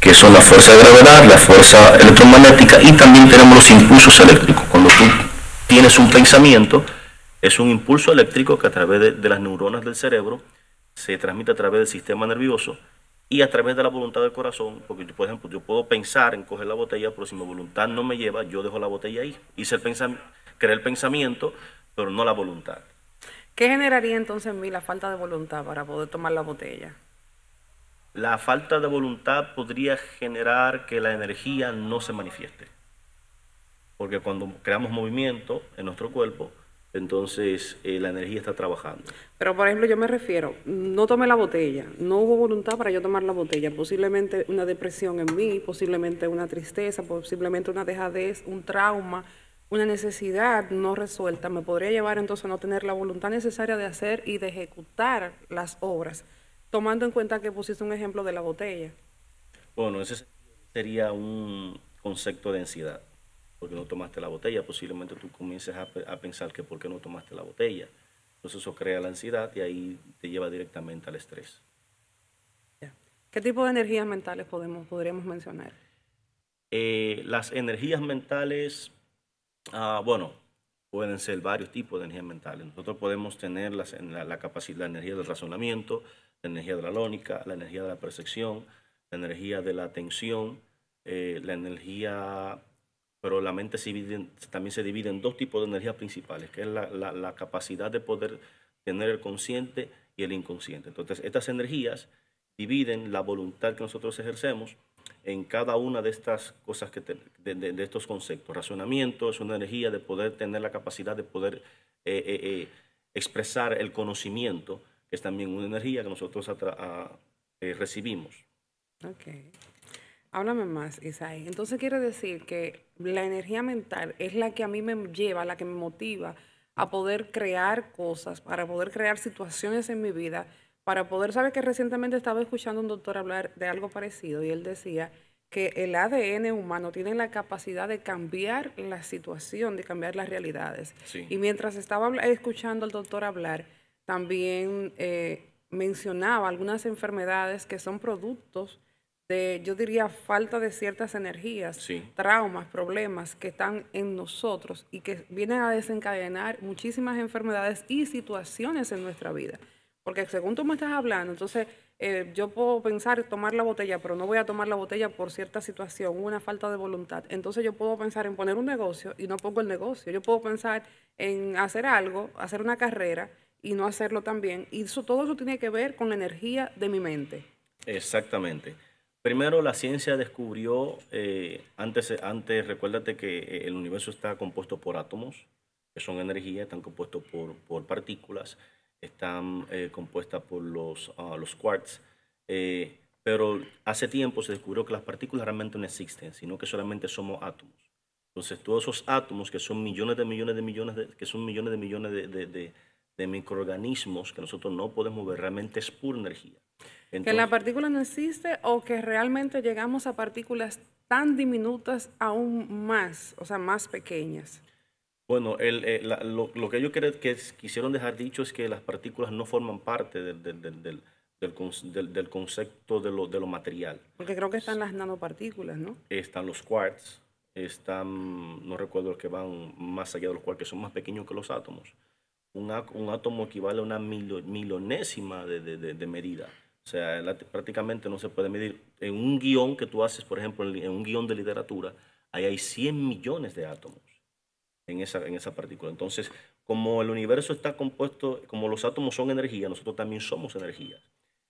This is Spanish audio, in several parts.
que son la fuerza de gravedad, la fuerza electromagnética y también tenemos los impulsos eléctricos. Cuando tú tienes un pensamiento, es un impulso eléctrico que a través de, las neuronas del cerebro se transmite a través del sistema nervioso y a través de la voluntad del corazón, porque yo, por ejemplo, yo puedo pensar en coger la botella, pero si mi voluntad no me lleva, yo dejo la botella ahí. Hice el pensamiento, creé el pensamiento, pero no la voluntad. ¿Qué generaría entonces en mí la falta de voluntad para poder tomar la botella? La falta de voluntad podría generar que la energía no se manifieste. Porque cuando creamos movimiento en nuestro cuerpo, entonces eh, la energía está trabajando. Pero por ejemplo, yo me refiero, no tomé la botella, no hubo voluntad para yo tomar la botella, posiblemente una depresión en mí, posiblemente una tristeza, posiblemente una dejadez, un trauma, una necesidad no resuelta, me podría llevar entonces a no tener la voluntad necesaria de hacer y de ejecutar las obras tomando en cuenta que pusiste un ejemplo de la botella. Bueno, ese sería un concepto de ansiedad, porque no tomaste la botella. Posiblemente tú comiences a, pensar que por qué no tomaste la botella. Entonces eso crea la ansiedad y ahí te lleva directamente al estrés. ¿Qué tipo de energías mentales podemos, podríamos mencionar? Eh, las energías mentales, ah, bueno, pueden ser varios tipos de energías mentales. Nosotros podemos tener en la, la, capacidad, la energía del razonamiento, la energía de la la energía de la percepción, la energía de la atención, eh, la energía, pero la mente también se divide en dos tipos de energías principales, que es la, capacidad de poder tener el consciente y el inconsciente. Entonces, estas energías dividen la voluntad que nosotros ejercemos en cada una de estas cosas, que de, estos conceptos. Razonamiento es una energía de poder tener la capacidad de poder eh, eh, expresar el conocimiento es también una energía que nosotros eh, recibimos. Ok. Háblame más, Isaí. Entonces quiere decir que la energía mental es la que a mí me lleva, la que me motiva a poder crear cosas, para poder crear situaciones en mi vida, para poder, saber que recientemente estaba escuchando a un doctor hablar de algo parecido y él decía que el ADN humano tiene la capacidad de cambiar la situación, de cambiar las realidades. Y mientras estaba escuchando al doctor hablar, también eh, mencionaba algunas enfermedades que son productos de, yo diría, falta de ciertas energías, traumas, problemas que están en nosotros y que vienen a desencadenar muchísimas enfermedades y situaciones en nuestra vida. Porque según tú me estás hablando, entonces eh, yo puedo pensar tomar la botella, pero no voy a tomar la botella por cierta situación, una falta de voluntad. Entonces yo puedo pensar en poner un negocio y no pongo el negocio. Yo puedo pensar en hacer algo, hacer una carrera y no hacerlo también. Y eso, todo eso tiene que ver con la energía de mi mente. Exactamente. Primero, la ciencia descubrió, eh, antes, antes recuérdate que eh, el universo está compuesto por átomos, que son energía, están compuestos por, por partículas, están eh, compuestas por los, ah, los quarks. pero hace tiempo se descubrió que las partículas realmente no existen, sino que solamente somos átomos. Entonces, todos esos átomos que son millones de millones de millones, de, que son millones de millones de de microorganismos que nosotros no podemos ver, realmente es pura energía. que la partícula no existe o que realmente llegamos a partículas tan diminutas aún más, o sea, más pequeñas. Bueno, eh, lo, que ellos que quisieron dejar dicho es que las partículas no forman parte del, concepto de lo, de lo, material. Porque creo que están las nanopartículas, ¿no? Están los quarks, están, no recuerdo los que van más allá de los cuales que son más pequeños que los átomos un, átomo equivale a una milonésima de, medida. O sea, prácticamente no se puede medir. En un guión que tú haces, por ejemplo, en, un guión de literatura, ahí hay 100 millones de átomos en esa, en esa partícula. Entonces, como el universo está compuesto, como los átomos son energía, nosotros también somos energía.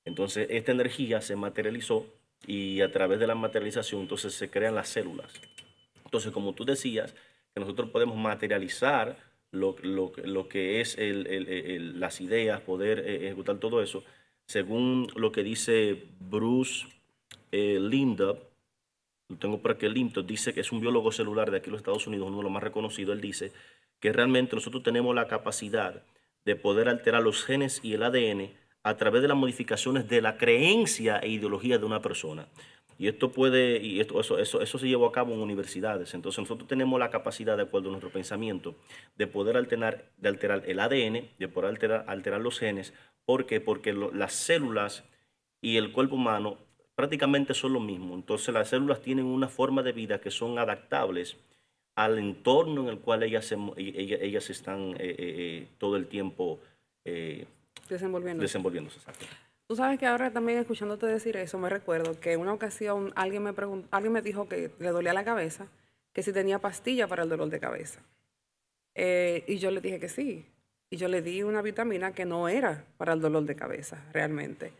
Entonces, esta energía se materializó y a través de la materialización, entonces se crean las células. Entonces, como tú decías, que nosotros podemos materializar lo, que es las ideas, poder eh, ejecutar todo eso. Según lo que dice Bruce eh, Lindup, lo tengo por aquí, Lindup, dice que es un biólogo celular de aquí en los Estados Unidos, uno de los más reconocidos, él dice que realmente nosotros tenemos la capacidad de poder alterar los genes y el ADN a través de las modificaciones de la creencia e ideología de una persona. Y esto puede, y esto, eso, eso, eso se llevó a cabo en universidades. Entonces nosotros tenemos la capacidad, de acuerdo a nuestro pensamiento, de poder alterar, de alterar el ADN, de poder alterar, alterar los genes. ¿Por qué? Porque las células y el cuerpo humano prácticamente son lo mismo. Entonces las células tienen una forma de vida que son adaptables al entorno en el cual ellas, e, e, ellas, están eh, eh, eh, todo el tiempo eh, desenvolviéndose. desenvolviéndose Tú sabes que ahora también escuchándote decir eso, me recuerdo que una ocasión alguien me, alguien me dijo que le dolía la cabeza, que si tenía pastilla para el dolor de cabeza. Eh, y yo le dije que sí. Y yo le di una vitamina que no era para el dolor de cabeza, realmente.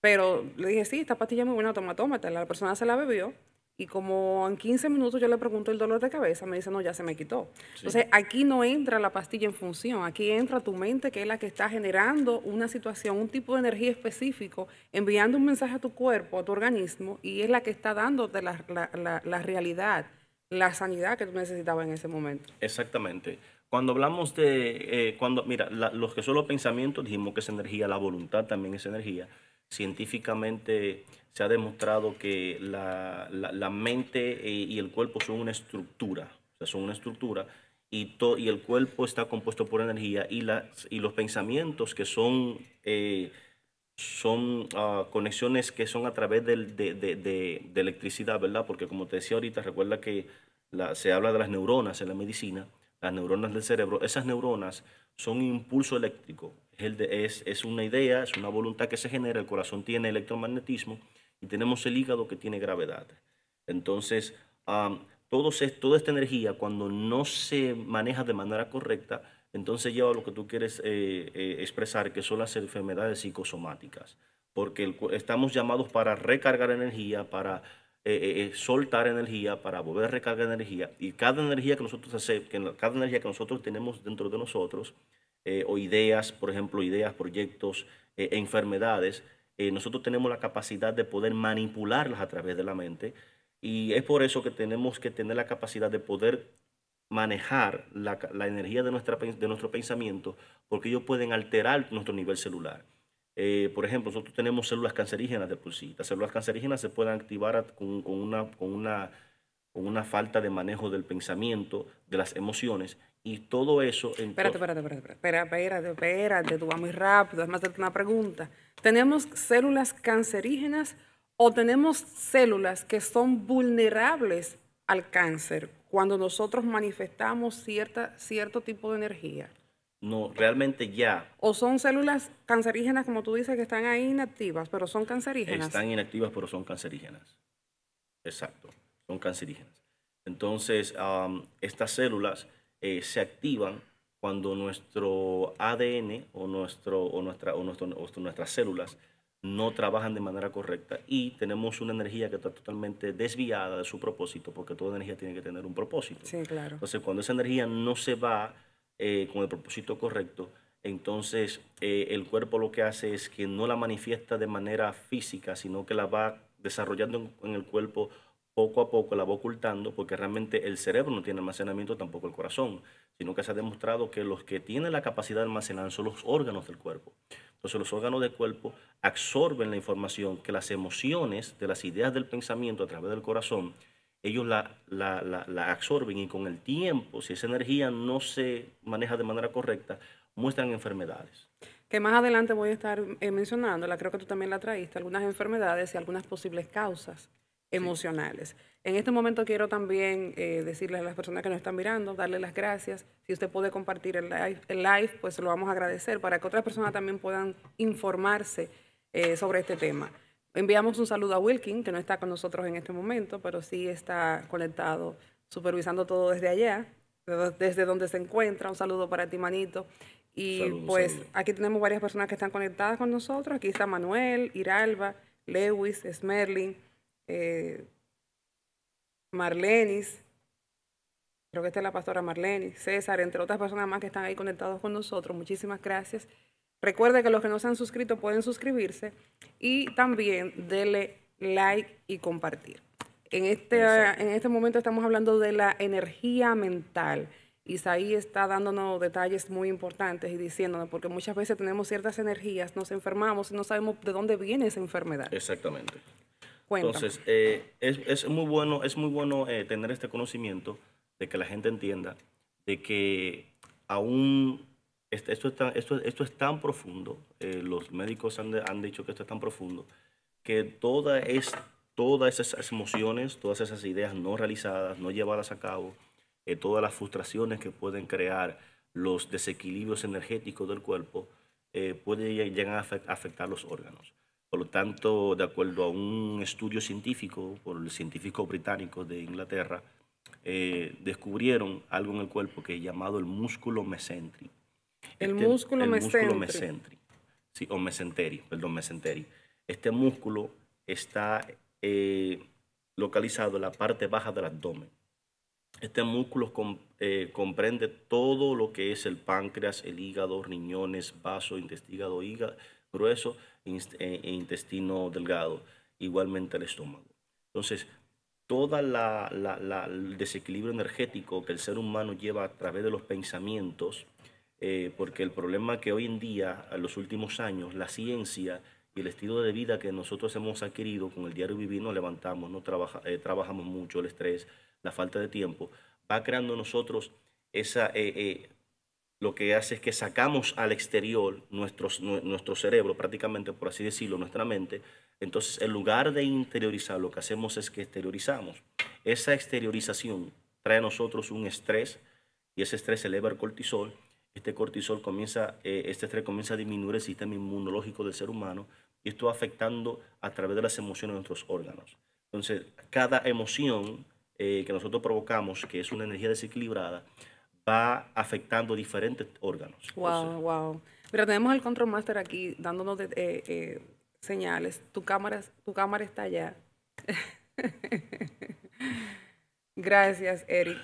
Pero le dije, sí, esta pastilla es muy buena, toma, La persona se la bebió y como en 15 minutos yo le pregunto el dolor de cabeza, me dice, no, ya se me quitó. Entonces, aquí no entra la pastilla en función, aquí entra tu mente, que es la que está generando una situación, un tipo de energía específico, enviando un mensaje a tu cuerpo, a tu organismo, y es la que está dándote la, la, realidad, la sanidad que tú necesitabas en ese momento. Exactamente. Cuando hablamos de, eh, cuando, mira, los que son los pensamientos, dijimos que es energía, la voluntad también es energía. Científicamente se ha demostrado que la, mente eh, y el cuerpo son una estructura, son una estructura y, y el cuerpo está compuesto por energía y, las, y los pensamientos que son, eh, son ah, conexiones que son a través de, de, electricidad, ¿verdad? Porque como te decía ahorita, recuerda que se habla de las neuronas en la medicina, las neuronas del cerebro, esas neuronas son impulso eléctrico, es, una idea, es una voluntad que se genera, el corazón tiene electromagnetismo y tenemos el hígado que tiene gravedad. Entonces, toda esta energía, cuando no se maneja de manera correcta, entonces lleva lo que tú quieres eh, eh, expresar, que son las enfermedades psicosomáticas, porque estamos llamados para recargar energía, para eh, soltar energía, para volver a recargar energía, y cada energía que nosotros, hace, que cada energía que nosotros tenemos dentro de nosotros, eh, o ideas, por ejemplo, ideas, proyectos, eh, enfermedades, eh, nosotros tenemos la capacidad de poder manipularlas a través de la mente y es por eso que tenemos que tener la capacidad de poder manejar la, energía de, nuestra, de nuestro pensamiento porque ellos pueden alterar nuestro nivel celular. por ejemplo, nosotros tenemos células cancerígenas de por Las células cancerígenas se pueden activar con, una, con, una, falta de manejo del pensamiento, de las emociones, y todo eso... En espérate, espérate, espérate, espérate, espérate, espérate, vas muy rápido, más de una pregunta. ¿Tenemos células cancerígenas o tenemos células que son vulnerables al cáncer cuando nosotros manifestamos cierta, cierto tipo de energía? No, realmente ya. O son células cancerígenas, como tú dices, que están ahí inactivas, pero son cancerígenas. Están inactivas, pero son cancerígenas. Exacto, son cancerígenas. Entonces, estas células eh, se activan cuando nuestro ADN o, nuestro, o, nuestra, o nuestro, nuestras células no trabajan de manera correcta y tenemos una energía que está totalmente desviada de su propósito, porque toda energía tiene que tener un propósito. Sí, claro. Entonces, cuando esa energía no se va eh, con el propósito correcto, entonces eh, el cuerpo lo que hace es que no la manifiesta de manera física, sino que la va desarrollando en, en el cuerpo poco a poco la va ocultando porque realmente el cerebro no tiene almacenamiento, tampoco el corazón, sino que se ha demostrado que los que tienen la capacidad de almacenar son los órganos del cuerpo. Entonces los órganos del cuerpo absorben la información que las emociones de las ideas del pensamiento a través del corazón, ellos la, absorben y con el tiempo, si esa energía no se maneja de manera correcta, muestran enfermedades que más adelante voy a estar eh, mencionando, creo que tú también la traíste, algunas enfermedades y algunas posibles causas emocionales. En este momento quiero también decirle eh, decirles a las personas que nos están mirando, darle las gracias. Si usted puede compartir el live, el live pues lo vamos a agradecer para que otras personas también puedan informarse eh, sobre este tema. Enviamos un saludo a Wilkin, que no está con nosotros en este momento, pero sí está conectado, supervisando todo desde allá, desde donde se encuentra. Un saludo para ti, manito. Y pues aquí tenemos varias personas que están conectadas con nosotros. Aquí está Manuel, Iralba, Lewis, Smerling. Eh, Marlenis, creo que esta es la pastora Marlenis, César, entre otras personas más que están ahí conectados con nosotros. Muchísimas gracias. Recuerde que los que no se han suscrito pueden suscribirse y también denle like y compartir. En este, en este momento estamos hablando de la energía mental. Isaí está dándonos detalles muy importantes y diciéndonos, porque muchas veces tenemos ciertas energías, nos enfermamos y no sabemos de dónde viene esa enfermedad. Exactamente. Entonces, eh, es, muy bueno, es muy bueno eh, tener este conocimiento de que la gente entienda de que aún este, esto, es tan, esto, esto es tan profundo, eh, los médicos han, dicho que esto es tan profundo, que toda es, todas esas emociones, todas esas ideas no realizadas, no llevadas a cabo, todas las frustraciones que pueden crear los desequilibrios energéticos del cuerpo, pueden llegar a afectar los órganos. Por lo tanto, de acuerdo a un estudio científico por el científico británico de Inglaterra, eh, descubrieron algo en el cuerpo que es llamado el músculo mesentri. El músculo este músculo el Músculo mesentri. Sí, o mesenteri, perdón, mesenteri. Este músculo está eh, localizado en la parte baja del abdomen. Este músculo eh, comprende todo lo que es el páncreas, el hígado, riñones, vaso, intestino hígado, grueso, eh, eh, intestino delgado, igualmente el estómago. Entonces, todo la, el desequilibrio energético que el ser humano lleva a través de los pensamientos, eh, porque el problema que hoy en día, en los últimos años, la ciencia y el estilo de vida que nosotros hemos adquirido con el diario vivir, nos levantamos, no trabajamos mucho, el estrés, la falta de tiempo, va creando nosotros esa, lo que hace es que sacamos al exterior nuestros, nuestro cerebro, prácticamente por así decirlo, nuestra mente. Entonces, en lugar de interiorizar, lo que hacemos es que exteriorizamos. Esa exteriorización trae a nosotros un estrés y ese estrés eleva el cortisol. Este cortisol comienza, eh, este estrés comienza a disminuir el sistema inmunológico del ser humano y esto afectando a través de las emociones de nuestros órganos. Entonces, cada emoción eh, que nosotros provocamos, que es una energía desequilibrada, va afectando diferentes órganos. Wow, wow. Mira, tenemos el Control Master aquí dándonos eh, eh, señales. Tu cámara, tu cámara está allá. Gracias, Eric.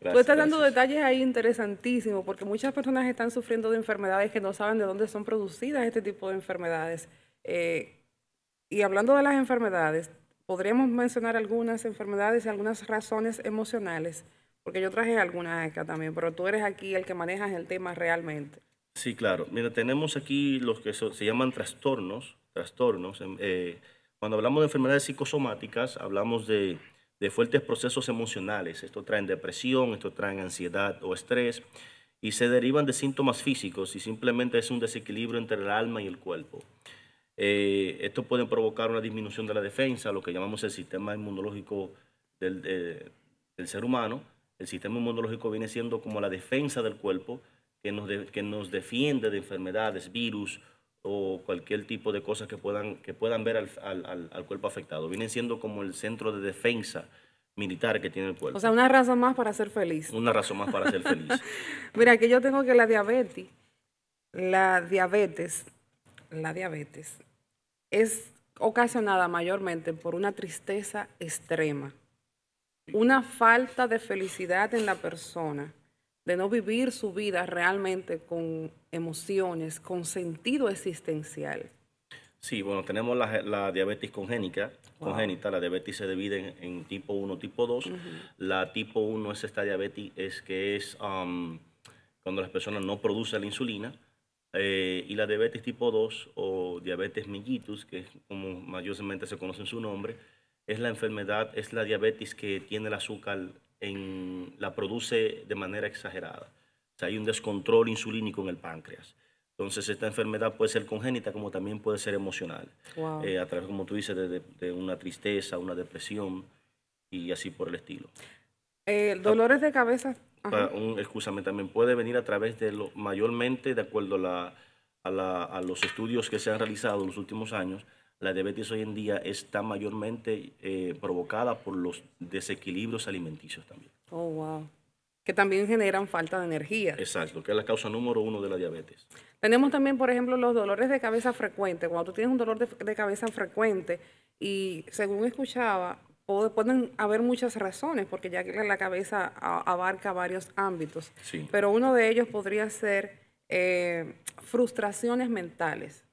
Tú estás dando detalles ahí interesantísimos, porque muchas personas están sufriendo de enfermedades que no saben de dónde son producidas este tipo de enfermedades. Eh, y hablando de las enfermedades, podríamos mencionar algunas enfermedades y algunas razones emocionales porque yo traje algunas acá también, pero tú eres aquí el que manejas el tema realmente. Sí, claro. Mira, tenemos aquí los que se llaman trastornos. trastornos. Em, eh, cuando hablamos de enfermedades psicosomáticas, hablamos de, fuertes procesos emocionales. Esto trae depresión, esto trae ansiedad o estrés y se derivan de síntomas físicos y simplemente es un desequilibrio entre el alma y el cuerpo. Eh, esto puede provocar una disminución de la defensa, lo que llamamos el sistema inmunológico del ser humano, el sistema inmunológico viene siendo como la defensa del cuerpo que nos, que nos defiende de enfermedades, virus o cualquier tipo de cosas que puedan, que puedan ver al, cuerpo afectado. Viene siendo como el centro de defensa militar que tiene el cuerpo. O sea, una razón más para ser feliz. Una razón más para ser feliz. Mira, que yo tengo que la diabetes, la diabetes, la diabetes es ocasionada mayormente por una tristeza extrema una falta de felicidad en la persona, de no vivir su vida realmente con emociones, con sentido existencial. Sí, bueno, tenemos la, diabetes congénica, congénita, la diabetes se divide en, tipo 1, tipo 2. La tipo 1 es esta diabetes es que es um, cuando las personas no producen la insulina. Eh, y la diabetes tipo 2 o diabetes mellitus, que es como mayormente se conoce en su nombre, es la enfermedad, es la diabetes que tiene el azúcar, en, la produce de manera exagerada. hay un descontrol insulínico en el páncreas. Entonces, esta enfermedad puede ser congénita como también puede ser emocional. Eh, a través, como tú dices, de, una tristeza, una depresión y así por el estilo. Eh, ¿Dolores de cabeza? Para ah, también puede venir a través de lo, mayormente, de acuerdo a los estudios que se han realizado en los últimos años, la diabetes hoy en día está mayormente eh, provocada por los desequilibrios alimenticios también. Oh, wow. Que también generan falta de energía. Exacto, que es la causa número uno de la diabetes. Tenemos también, por ejemplo, los dolores de cabeza frecuentes. Cuando tú tienes un dolor de, cabeza frecuente y según escuchaba, pueden haber muchas razones, porque ya que la cabeza abarca varios ámbitos. Pero uno de ellos podría ser eh, frustraciones mentales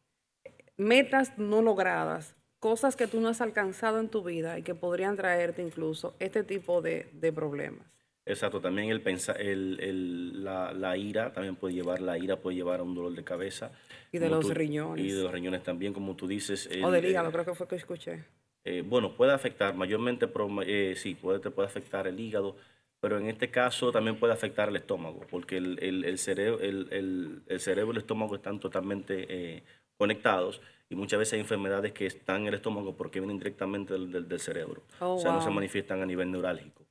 metas no logradas, cosas que tú no has alcanzado en tu vida y que podrían traerte incluso este tipo de, problemas. Exacto, también el, pensar, el, la, ira, también puede llevar, la ira puede llevar a un dolor de cabeza. Y de los riñones. Y de los riñones también, como tú dices. o del hígado, creo que fue que escuché. Eh, bueno, puede afectar mayormente, eh, sí, puede, te puede afectar el hígado, pero en este caso también puede afectar el estómago, porque el, cerebro, el, el, cerebro y el estómago están totalmente eh, conectados y muchas veces hay enfermedades que están en el estómago porque vienen directamente del, cerebro. Oh, o sea, no se manifiestan a nivel neurálgico.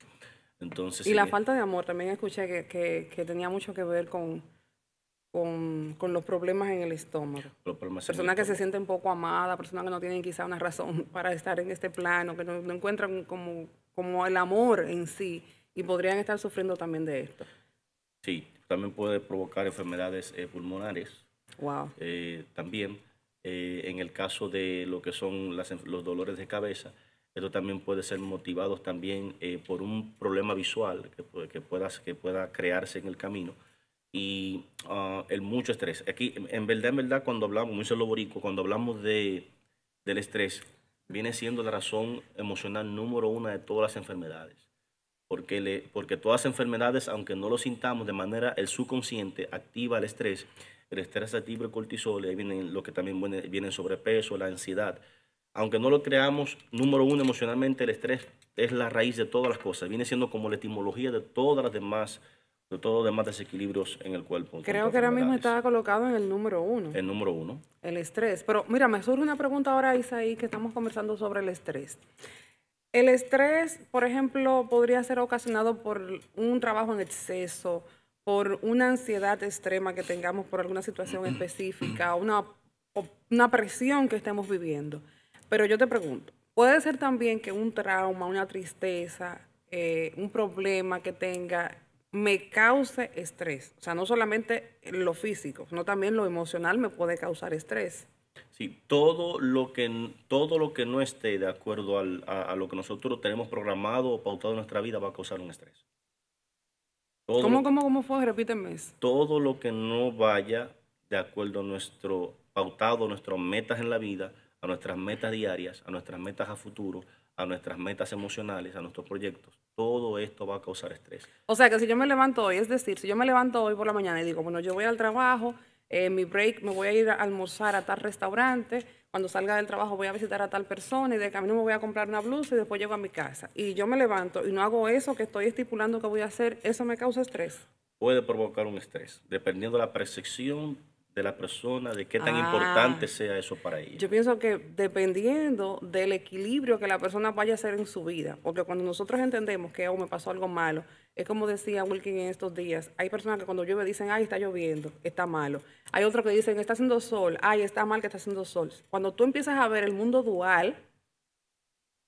Entonces, y la falta de amor, también escuché que, que, tenía mucho que ver con, con, los problemas en el estómago. Personas que se sienten poco amadas, personas que no tienen quizá una razón para estar en este plano, que no, encuentran como, como el amor en sí y podrían estar sufriendo también de esto. Sí, también puede provocar enfermedades eh, pulmonares eh, también eh, en el caso de lo que son los dolores de cabeza, esto también puede ser motivados también eh, por un problema visual que, pueda, que pueda crearse en el camino y ah, el mucho estrés. Aquí, en verdad, en verdad, cuando hablamos, muy lo cuando hablamos de, del estrés, viene siendo la razón emocional número uno de todas las enfermedades. Porque, le, porque todas las enfermedades, aunque no lo sintamos de manera, el subconsciente activa el estrés el estrés activo, el cortisol, ahí vienen lo que también viene, sobrepeso, la ansiedad. Aunque no lo creamos, número uno, emocionalmente el estrés es la raíz de todas las cosas, viene siendo como la etimología de todas las demás de todos los demás desequilibrios en el cuerpo. Creo que ahora mismo está colocado en el número uno. El número uno. El estrés. Pero mira, me surge una pregunta ahora, Isaí, que estamos conversando sobre el estrés. El estrés, por ejemplo, podría ser ocasionado por un trabajo en exceso, por una ansiedad extrema que tengamos por alguna situación específica, una, una presión que estemos viviendo. Pero yo te pregunto, puede ser también que un trauma, una tristeza, eh, un problema que tenga me cause estrés. O sea, no solamente lo físico, sino también lo emocional me puede causar estrés. Sí, todo lo que, todo lo que no esté de acuerdo a, a, lo que nosotros tenemos programado o pautado en nuestra vida va a causar un estrés. ¿Cómo, cómo, cómo fue? Repíteme Todo lo que no vaya de acuerdo a nuestro pautado, a nuestras metas en la vida, a nuestras metas diarias, a nuestras metas a futuro, a nuestras metas emocionales, a nuestros proyectos. Todo esto va a causar estrés. O sea que si yo me levanto hoy, es decir, si yo me levanto hoy por la mañana y digo, bueno, yo voy al trabajo, eh, mi break me voy a ir a almorzar a tal restaurante, cuando salga del trabajo voy a visitar a tal persona y de camino me voy a comprar una blusa y después llego a mi casa. Y yo me levanto y no hago eso que estoy estipulando que voy a hacer, eso me causa estrés. Puede provocar un estrés, dependiendo de la percepción de la persona, de qué tan ah. importante sea eso para ella. Yo pienso que dependiendo del equilibrio que la persona vaya a hacer en su vida, porque cuando nosotros entendemos que algo oh, me pasó algo malo, es como decía Wilkin en estos días, hay personas que cuando llueve dicen, ay, está lloviendo, está malo. Hay otros que dicen, está haciendo sol, ay, está mal que está haciendo sol. Cuando tú empiezas a ver el mundo dual,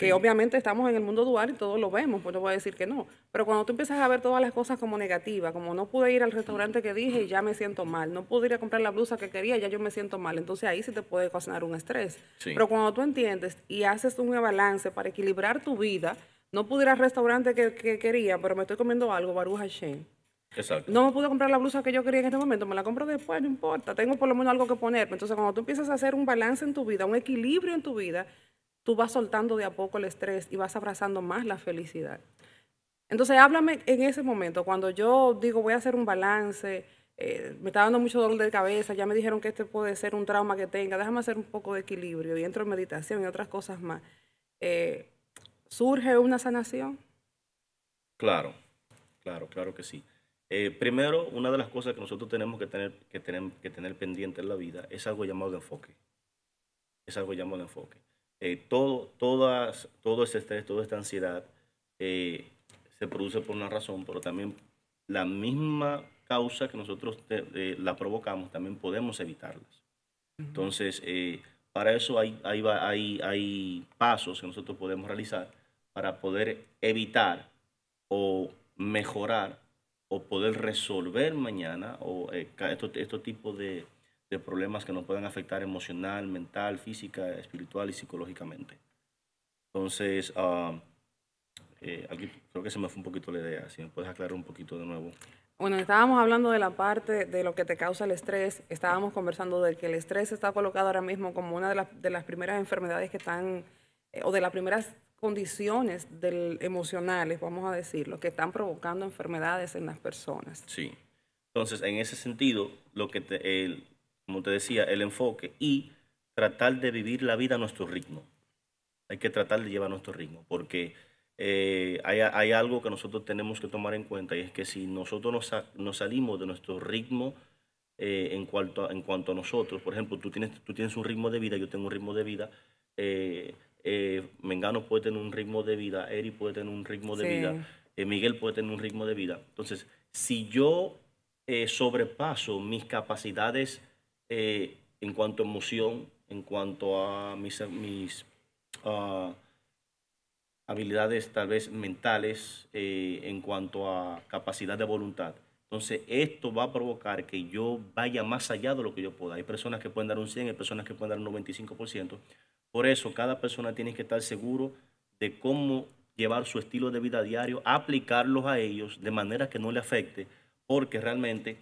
que obviamente estamos en el mundo dual y todos lo vemos, pues no voy a decir que no. Pero cuando tú empiezas a ver todas las cosas como negativas, como no pude ir al restaurante que dije y ya me siento mal, no pude ir a comprar la blusa que quería y ya yo me siento mal, entonces ahí sí te puede causar un estrés. Pero cuando tú entiendes y haces un balance para equilibrar tu vida, no pude ir al restaurante que, quería, pero me estoy comiendo algo, Baruja Hashem. Exacto. No me pude comprar la blusa que yo quería en este momento, me la compro después, no importa, tengo por lo menos algo que ponerme. Entonces, cuando tú empiezas a hacer un balance en tu vida, un equilibrio en tu vida, tú vas soltando de a poco el estrés y vas abrazando más la felicidad. Entonces, háblame en ese momento, cuando yo digo voy a hacer un balance, eh, me está dando mucho dolor de cabeza, ya me dijeron que este puede ser un trauma que tenga, déjame hacer un poco de equilibrio y entro en meditación y otras cosas más. Eh, ¿Surge una sanación? Claro, claro, claro que sí. Eh, primero, una de las cosas que nosotros tenemos que tener, que, tener, pendiente en la vida es algo llamado enfoque. Es algo llamado enfoque. Eh, todo, todas, todo ese estrés, toda esta ansiedad eh, se produce por una razón, pero también la misma causa que nosotros eh, la provocamos, también podemos evitarlas. Entonces, para eso hay, hay, hay, hay pasos que nosotros podemos realizar para poder evitar o mejorar o poder resolver mañana o estos, estos tipos de, de problemas que nos puedan afectar emocional, mental, física, espiritual y psicológicamente. Entonces, ah, eh, aquí creo que se me fue un poquito la idea, si me puedes aclarar un poquito de nuevo. Bueno, estábamos hablando de la parte de lo que te causa el estrés, estábamos conversando de que el estrés está colocado ahora mismo como una de, las, primeras enfermedades que están, eh, o de las primeras condiciones emocionales, vamos a decirlo, que están provocando enfermedades en las personas. Sí. Entonces, en ese sentido, lo que te, como te decía, el enfoque y tratar de vivir la vida a nuestro ritmo. Hay que tratar de llevar nuestro ritmo, porque eh, hay, algo que nosotros tenemos que tomar en cuenta y es que si nosotros nos, salimos de nuestro ritmo eh, en, cuanto a, nosotros, por ejemplo, tú tienes, tú tienes un ritmo de vida, yo tengo un ritmo de vida, eh, Mengano puede tener un ritmo de vida, Eri puede tener un ritmo de vida, Miguel puede tener un ritmo de vida. Entonces, si yo sobrepaso mis capacidades eh, en cuanto a emoción, en cuanto a mis, ah, habilidades tal vez mentales, eh, en cuanto a capacidad de voluntad. Entonces, esto va a provocar que yo vaya más allá de lo que yo pueda. Hay personas que pueden dar un 100, hay personas que pueden dar un 95%. Por eso, cada persona tiene que estar seguro de cómo llevar su estilo de vida diario, aplicarlos a ellos de manera que no le afecte, porque realmente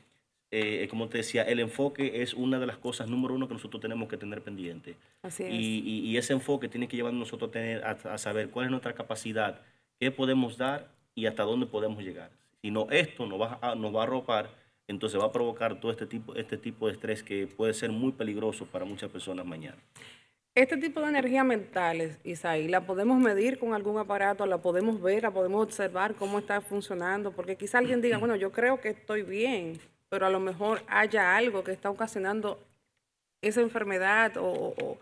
eh, como te decía, el enfoque es una de las cosas número uno que nosotros tenemos que tener pendiente. Así Y, ese enfoque tiene que llevarnos nosotros a, tener, a, saber cuál es nuestra capacidad, qué podemos dar y hasta dónde podemos llegar. Si no, esto nos va a, nos va a arropar, entonces va a provocar todo este tipo, este tipo de estrés que puede ser muy peligroso para muchas personas mañana. Este tipo de energía mental, Isaí, ¿la podemos medir con algún aparato? ¿La podemos ver? ¿La podemos observar? ¿Cómo está funcionando? Porque quizá alguien diga, bueno, yo creo que estoy bien pero a lo mejor haya algo que está ocasionando esa enfermedad o,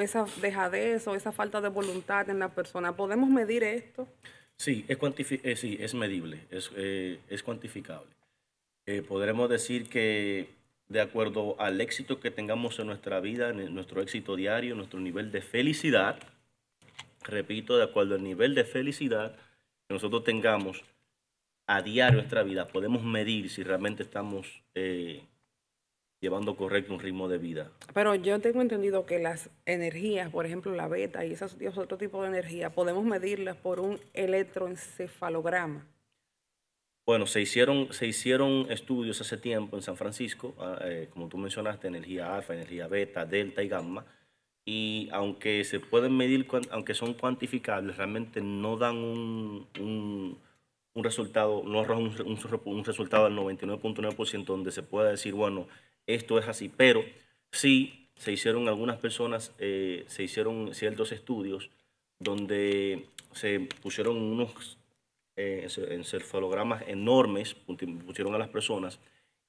esa dejadez o esa falta de voluntad en la persona. ¿Podemos medir esto? Sí, es, eh, sí, es medible, es, eh, cuantificable. Eh, podremos decir que de acuerdo al éxito que tengamos en nuestra vida, en nuestro éxito diario, nuestro nivel de felicidad, repito, de acuerdo al nivel de felicidad que nosotros tengamos, a diario nuestra vida podemos medir si realmente estamos eh, llevando correcto un ritmo de vida. Pero yo tengo entendido que las energías, por ejemplo la beta y esos, otros tipos de energía, podemos medirlas por un electroencefalograma. Bueno, se hicieron, se hicieron estudios hace tiempo en San Francisco, ah, eh, como tú mencionaste, energía alfa, energía beta, delta y gamma, y aunque se pueden medir, aunque son cuantificables, realmente no dan un un resultado, no un, resultado al 99.9% donde se pueda decir, bueno, esto es así, pero sí se hicieron algunas personas, eh, se hicieron ciertos estudios donde se pusieron unos eh, encefalogramas enormes, pusieron a las personas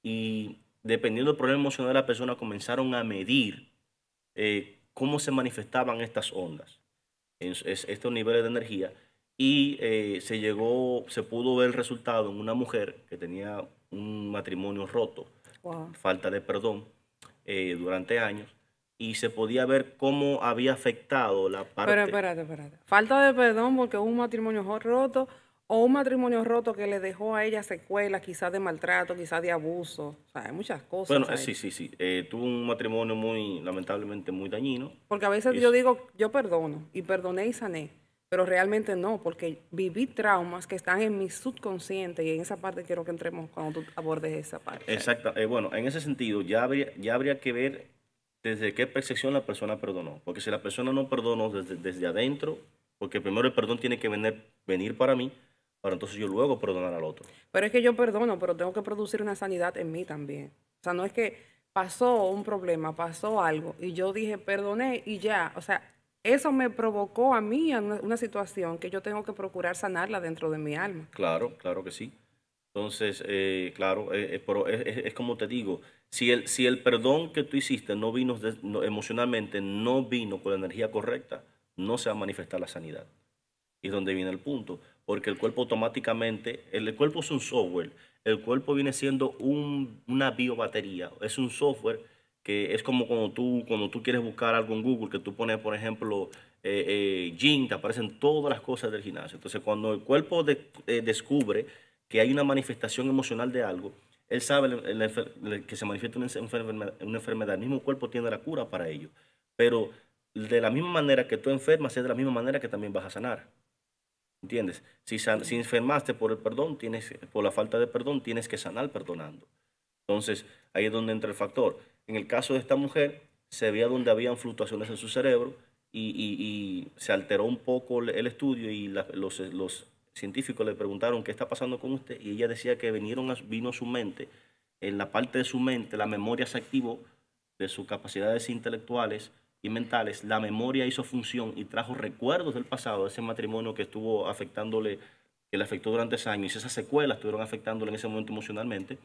y dependiendo del problema emocional de la persona comenzaron a medir eh, cómo se manifestaban estas ondas, en, estos niveles de energía y eh, se llegó, se pudo ver el resultado en una mujer que tenía un matrimonio roto, falta de perdón, eh, durante años, y se podía ver cómo había afectado la parte... Pero espérate, espérate. Falta de perdón porque un matrimonio roto o un matrimonio roto que le dejó a ella secuelas, quizás de maltrato, quizás de abuso. O sea, hay muchas cosas. Bueno, sí, sí, sí. Eh, tuvo un matrimonio muy, lamentablemente, muy dañino. Porque a veces yo digo, yo perdono, y perdoné y sané pero realmente no, porque viví traumas que están en mi subconsciente y en esa parte quiero que entremos cuando tú abordes esa parte. Exacto, eh, bueno, en ese sentido ya habría, ya habría que ver desde qué percepción la persona perdonó, porque si la persona no perdonó desde, desde adentro, porque primero el perdón tiene que venir, venir para mí, para entonces yo luego perdonar al otro. Pero es que yo perdono, pero tengo que producir una sanidad en mí también. O sea, no es que pasó un problema, pasó algo y yo dije perdoné y ya, o sea, eso me provocó a mí una, situación que yo tengo que procurar sanarla dentro de mi alma. Claro, claro que sí. Entonces, eh, claro, eh, eh, es, como te digo, si el, si el perdón que tú hiciste no vino emocionalmente, no vino con la energía correcta, no se va a manifestar la sanidad. Y es donde viene el punto, porque el cuerpo automáticamente, el, cuerpo es un software, el cuerpo viene siendo un, una biobatería, es un software que es como cuando tú, cuando tú quieres buscar algo en Google, que tú pones, por ejemplo, eh, eh te aparecen todas las cosas del gimnasio. Entonces, cuando el cuerpo eh, descubre que hay una manifestación emocional de algo, él sabe que se manifiesta una enfermedad, El mismo cuerpo tiene la cura para ello. Pero de la misma manera que tú enfermas, es de la misma manera que también vas a sanar. ¿Entiendes? Si, si enfermaste por el perdón, tienes, por la falta de perdón, tienes que sanar perdonando. Entonces, ahí es donde entra el factor. En el caso de esta mujer, se veía donde habían fluctuaciones en su cerebro y, se alteró un poco el estudio y los, científicos le preguntaron qué está pasando con usted y ella decía que vinieron a, vino a su mente, en la parte de su mente, la memoria se activó de sus capacidades intelectuales y mentales, la memoria hizo función y trajo recuerdos del pasado, de ese matrimonio que estuvo afectándole, que le afectó durante años. y esas secuelas estuvieron afectándole en ese momento emocionalmente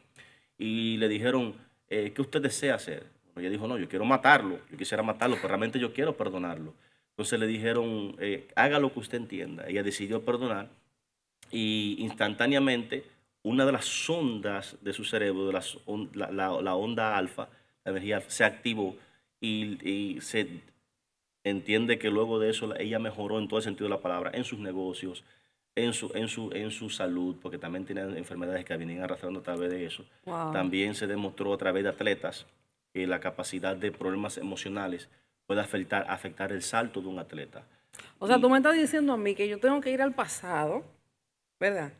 y le dijeron, eh, ¿qué usted desea hacer? ella dijo, no, yo quiero matarlo, yo quisiera matarlo, pero realmente yo quiero perdonarlo. Entonces le dijeron, eh, haga lo que usted entienda. Ella decidió perdonar y instantáneamente una de las ondas de su cerebro, de las la, onda alfa, la energía alfa, se activó y, y se entiende que luego de eso ella mejoró en todo el sentido de la palabra, en sus negocios, en su, en, su, en su salud, porque también tienen enfermedades que vienen arrastrando a través de eso. También se demostró a través de atletas que la capacidad de problemas emocionales puede afectar, afectar el salto de un atleta. O sea, tú me estás diciendo a mí que yo tengo que ir al pasado, ¿verdad?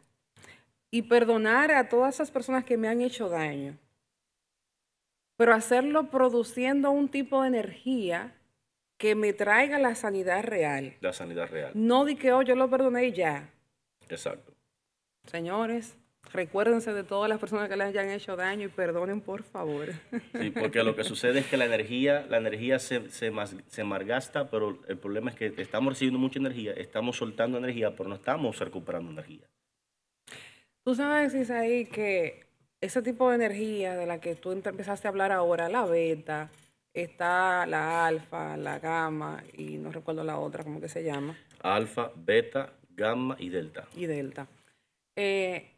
Y perdonar a todas esas personas que me han hecho daño, pero hacerlo produciendo un tipo de energía que me traiga la sanidad real. La sanidad real. No di que, oh, yo lo perdoné y ya Exacto. Señores, recuérdense de todas las personas que les hayan hecho daño y perdonen, por favor. Sí, porque lo que sucede es que la energía, la energía se, se, margasta, pero el problema es que estamos recibiendo mucha energía, estamos soltando energía, pero no estamos recuperando energía. Tú sabes, Isaí, que ese tipo de energía de la que tú empezaste a hablar ahora, la beta, está la alfa, la gamma y no recuerdo la otra, ¿cómo que se llama? Alfa, beta, gamma y delta. Y delta. Eh,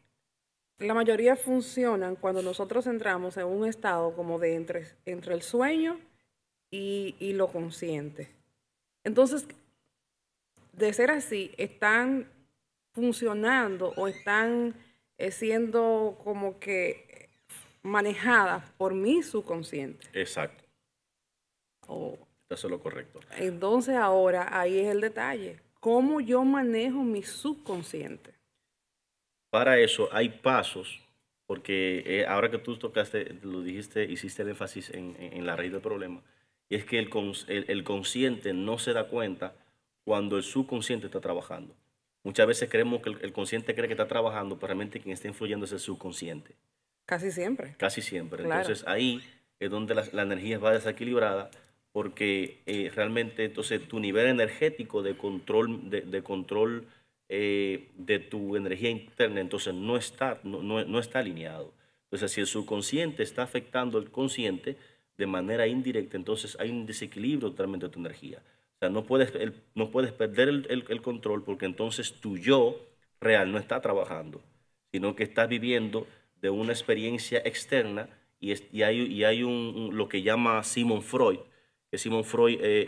la mayoría funcionan cuando nosotros entramos en un estado como de entre, entre el sueño y, lo consciente. Entonces, de ser así, están funcionando o están eh, siendo como que manejadas por mi subconsciente. Exacto. Oh. Eso es lo correcto. Entonces ahora ahí es el detalle cómo yo manejo mi subconsciente. Para eso hay pasos, porque eh, ahora que tú tocaste, lo dijiste, hiciste el énfasis en, la raíz del problema, y es que el, consciente no se da cuenta cuando el subconsciente está trabajando. Muchas veces creemos que el, consciente cree que está trabajando, pero realmente quien está influyendo es el subconsciente. Casi siempre. Casi siempre. Entonces ahí es donde la energía va desequilibrada porque eh, realmente entonces tu nivel energético de control, de, control eh, de tu energía interna, entonces no está, no, no, está alineado. Entonces, si el subconsciente está afectando al consciente de manera indirecta, entonces hay un desequilibrio totalmente de tu energía. O sea, no puedes, no puedes perder el, el, control porque entonces tu yo real no está trabajando, sino que estás viviendo de una experiencia externa y, y hay, y hay un, lo que llama Simon Freud, que Freud... Eh,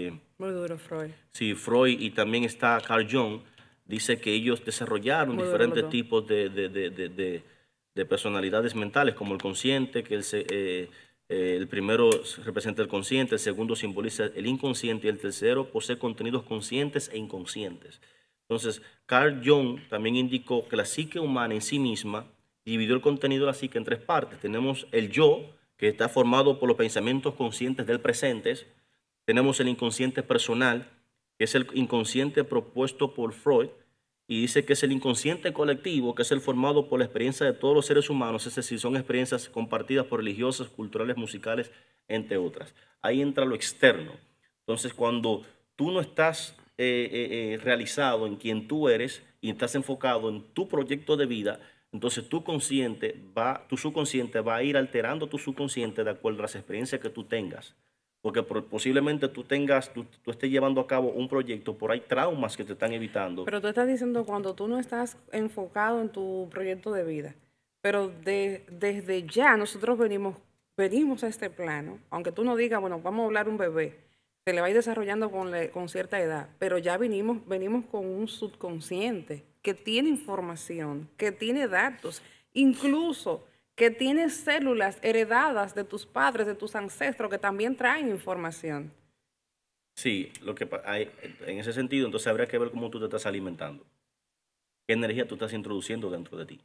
eh, eh, Freud. Sí, Freud y también está Carl Jung, dice que ellos desarrollaron diferentes tipos de, personalidades mentales, como el consciente, que el, el primero representa el consciente, el segundo simboliza el inconsciente y el tercero posee contenidos conscientes e inconscientes. Entonces, Carl Jung también indicó que la psique humana en sí misma dividió el contenido de la psique en tres partes. Tenemos el yo, que está formado por los pensamientos conscientes del presente. Tenemos el inconsciente personal, que es el inconsciente propuesto por Freud, y dice que es el inconsciente colectivo, que es el formado por la experiencia de todos los seres humanos, es decir, son experiencias compartidas por religiosas, culturales, musicales, entre otras. Ahí entra lo externo. Entonces, cuando tú no estás eh, eh, eh, realizado en quien tú eres y estás enfocado en tu proyecto de vida, entonces tu consciente va, tu subconsciente va a ir alterando tu subconsciente de acuerdo a las experiencias que tú tengas. Porque posiblemente tú tengas, tú, estés llevando a cabo un proyecto, por ahí traumas que te están evitando. Pero tú estás diciendo cuando tú no estás enfocado en tu proyecto de vida. Pero desde ya nosotros venimos, venimos a este plano, aunque tú no digas, bueno, vamos a hablar un bebé, se le va a ir desarrollando con, con cierta edad, pero ya venimos, venimos con un subconsciente que tiene información, que tiene datos, incluso que tiene células heredadas de tus padres, de tus ancestros, que también traen información. Sí, lo que hay, en ese sentido, entonces habrá que ver cómo tú te estás alimentando, qué energía tú estás introduciendo dentro de ti.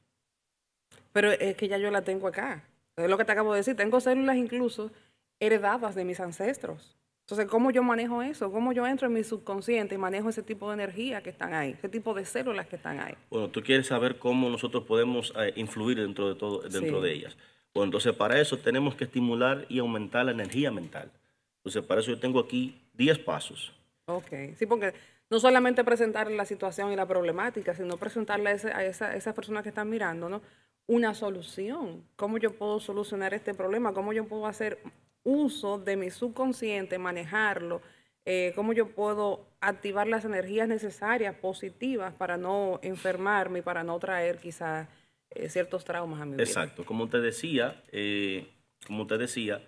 Pero es que ya yo la tengo acá. Es lo que te acabo de decir. Tengo células incluso heredadas de mis ancestros. Entonces, ¿cómo yo manejo eso? ¿Cómo yo entro en mi subconsciente y manejo ese tipo de energía que están ahí, ese tipo de células que están ahí? Bueno, tú quieres saber cómo nosotros podemos eh, influir dentro de todo, dentro de ellas. Bueno, pues, entonces para eso tenemos que estimular y aumentar la energía mental. Entonces, para eso yo tengo aquí 10 pasos. Ok, sí, porque no solamente presentar la situación y la problemática, sino presentarle a, esas personas que están mirando, ¿no? Una solución. ¿Cómo yo puedo solucionar este problema? ¿Cómo yo puedo hacer uso de mi subconsciente, manejarlo, eh, cómo yo puedo activar las energías necesarias, positivas, para no enfermarme, para no traer quizás eh, ciertos traumas a mi vida. Exacto, como te decía, eh, como te decía,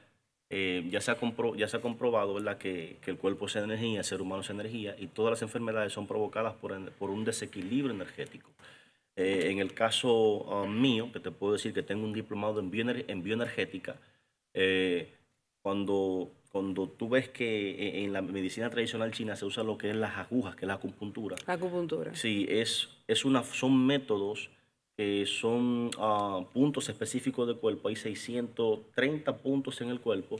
ya, se ha ya se ha comprobado Que, que, el cuerpo es energía, el ser humano es energía, y todas las enfermedades son provocadas por, un desequilibrio energético. en el caso ah, mío, que te puedo decir que tengo un diplomado en, bioenergética, cuando, cuando tú ves que e, en la medicina tradicional china se usa lo que es las agujas, que es la acupuntura. La acupuntura. Sí, es, es una, son métodos que son ah, puntos específicos del cuerpo. Hay 630 puntos en el cuerpo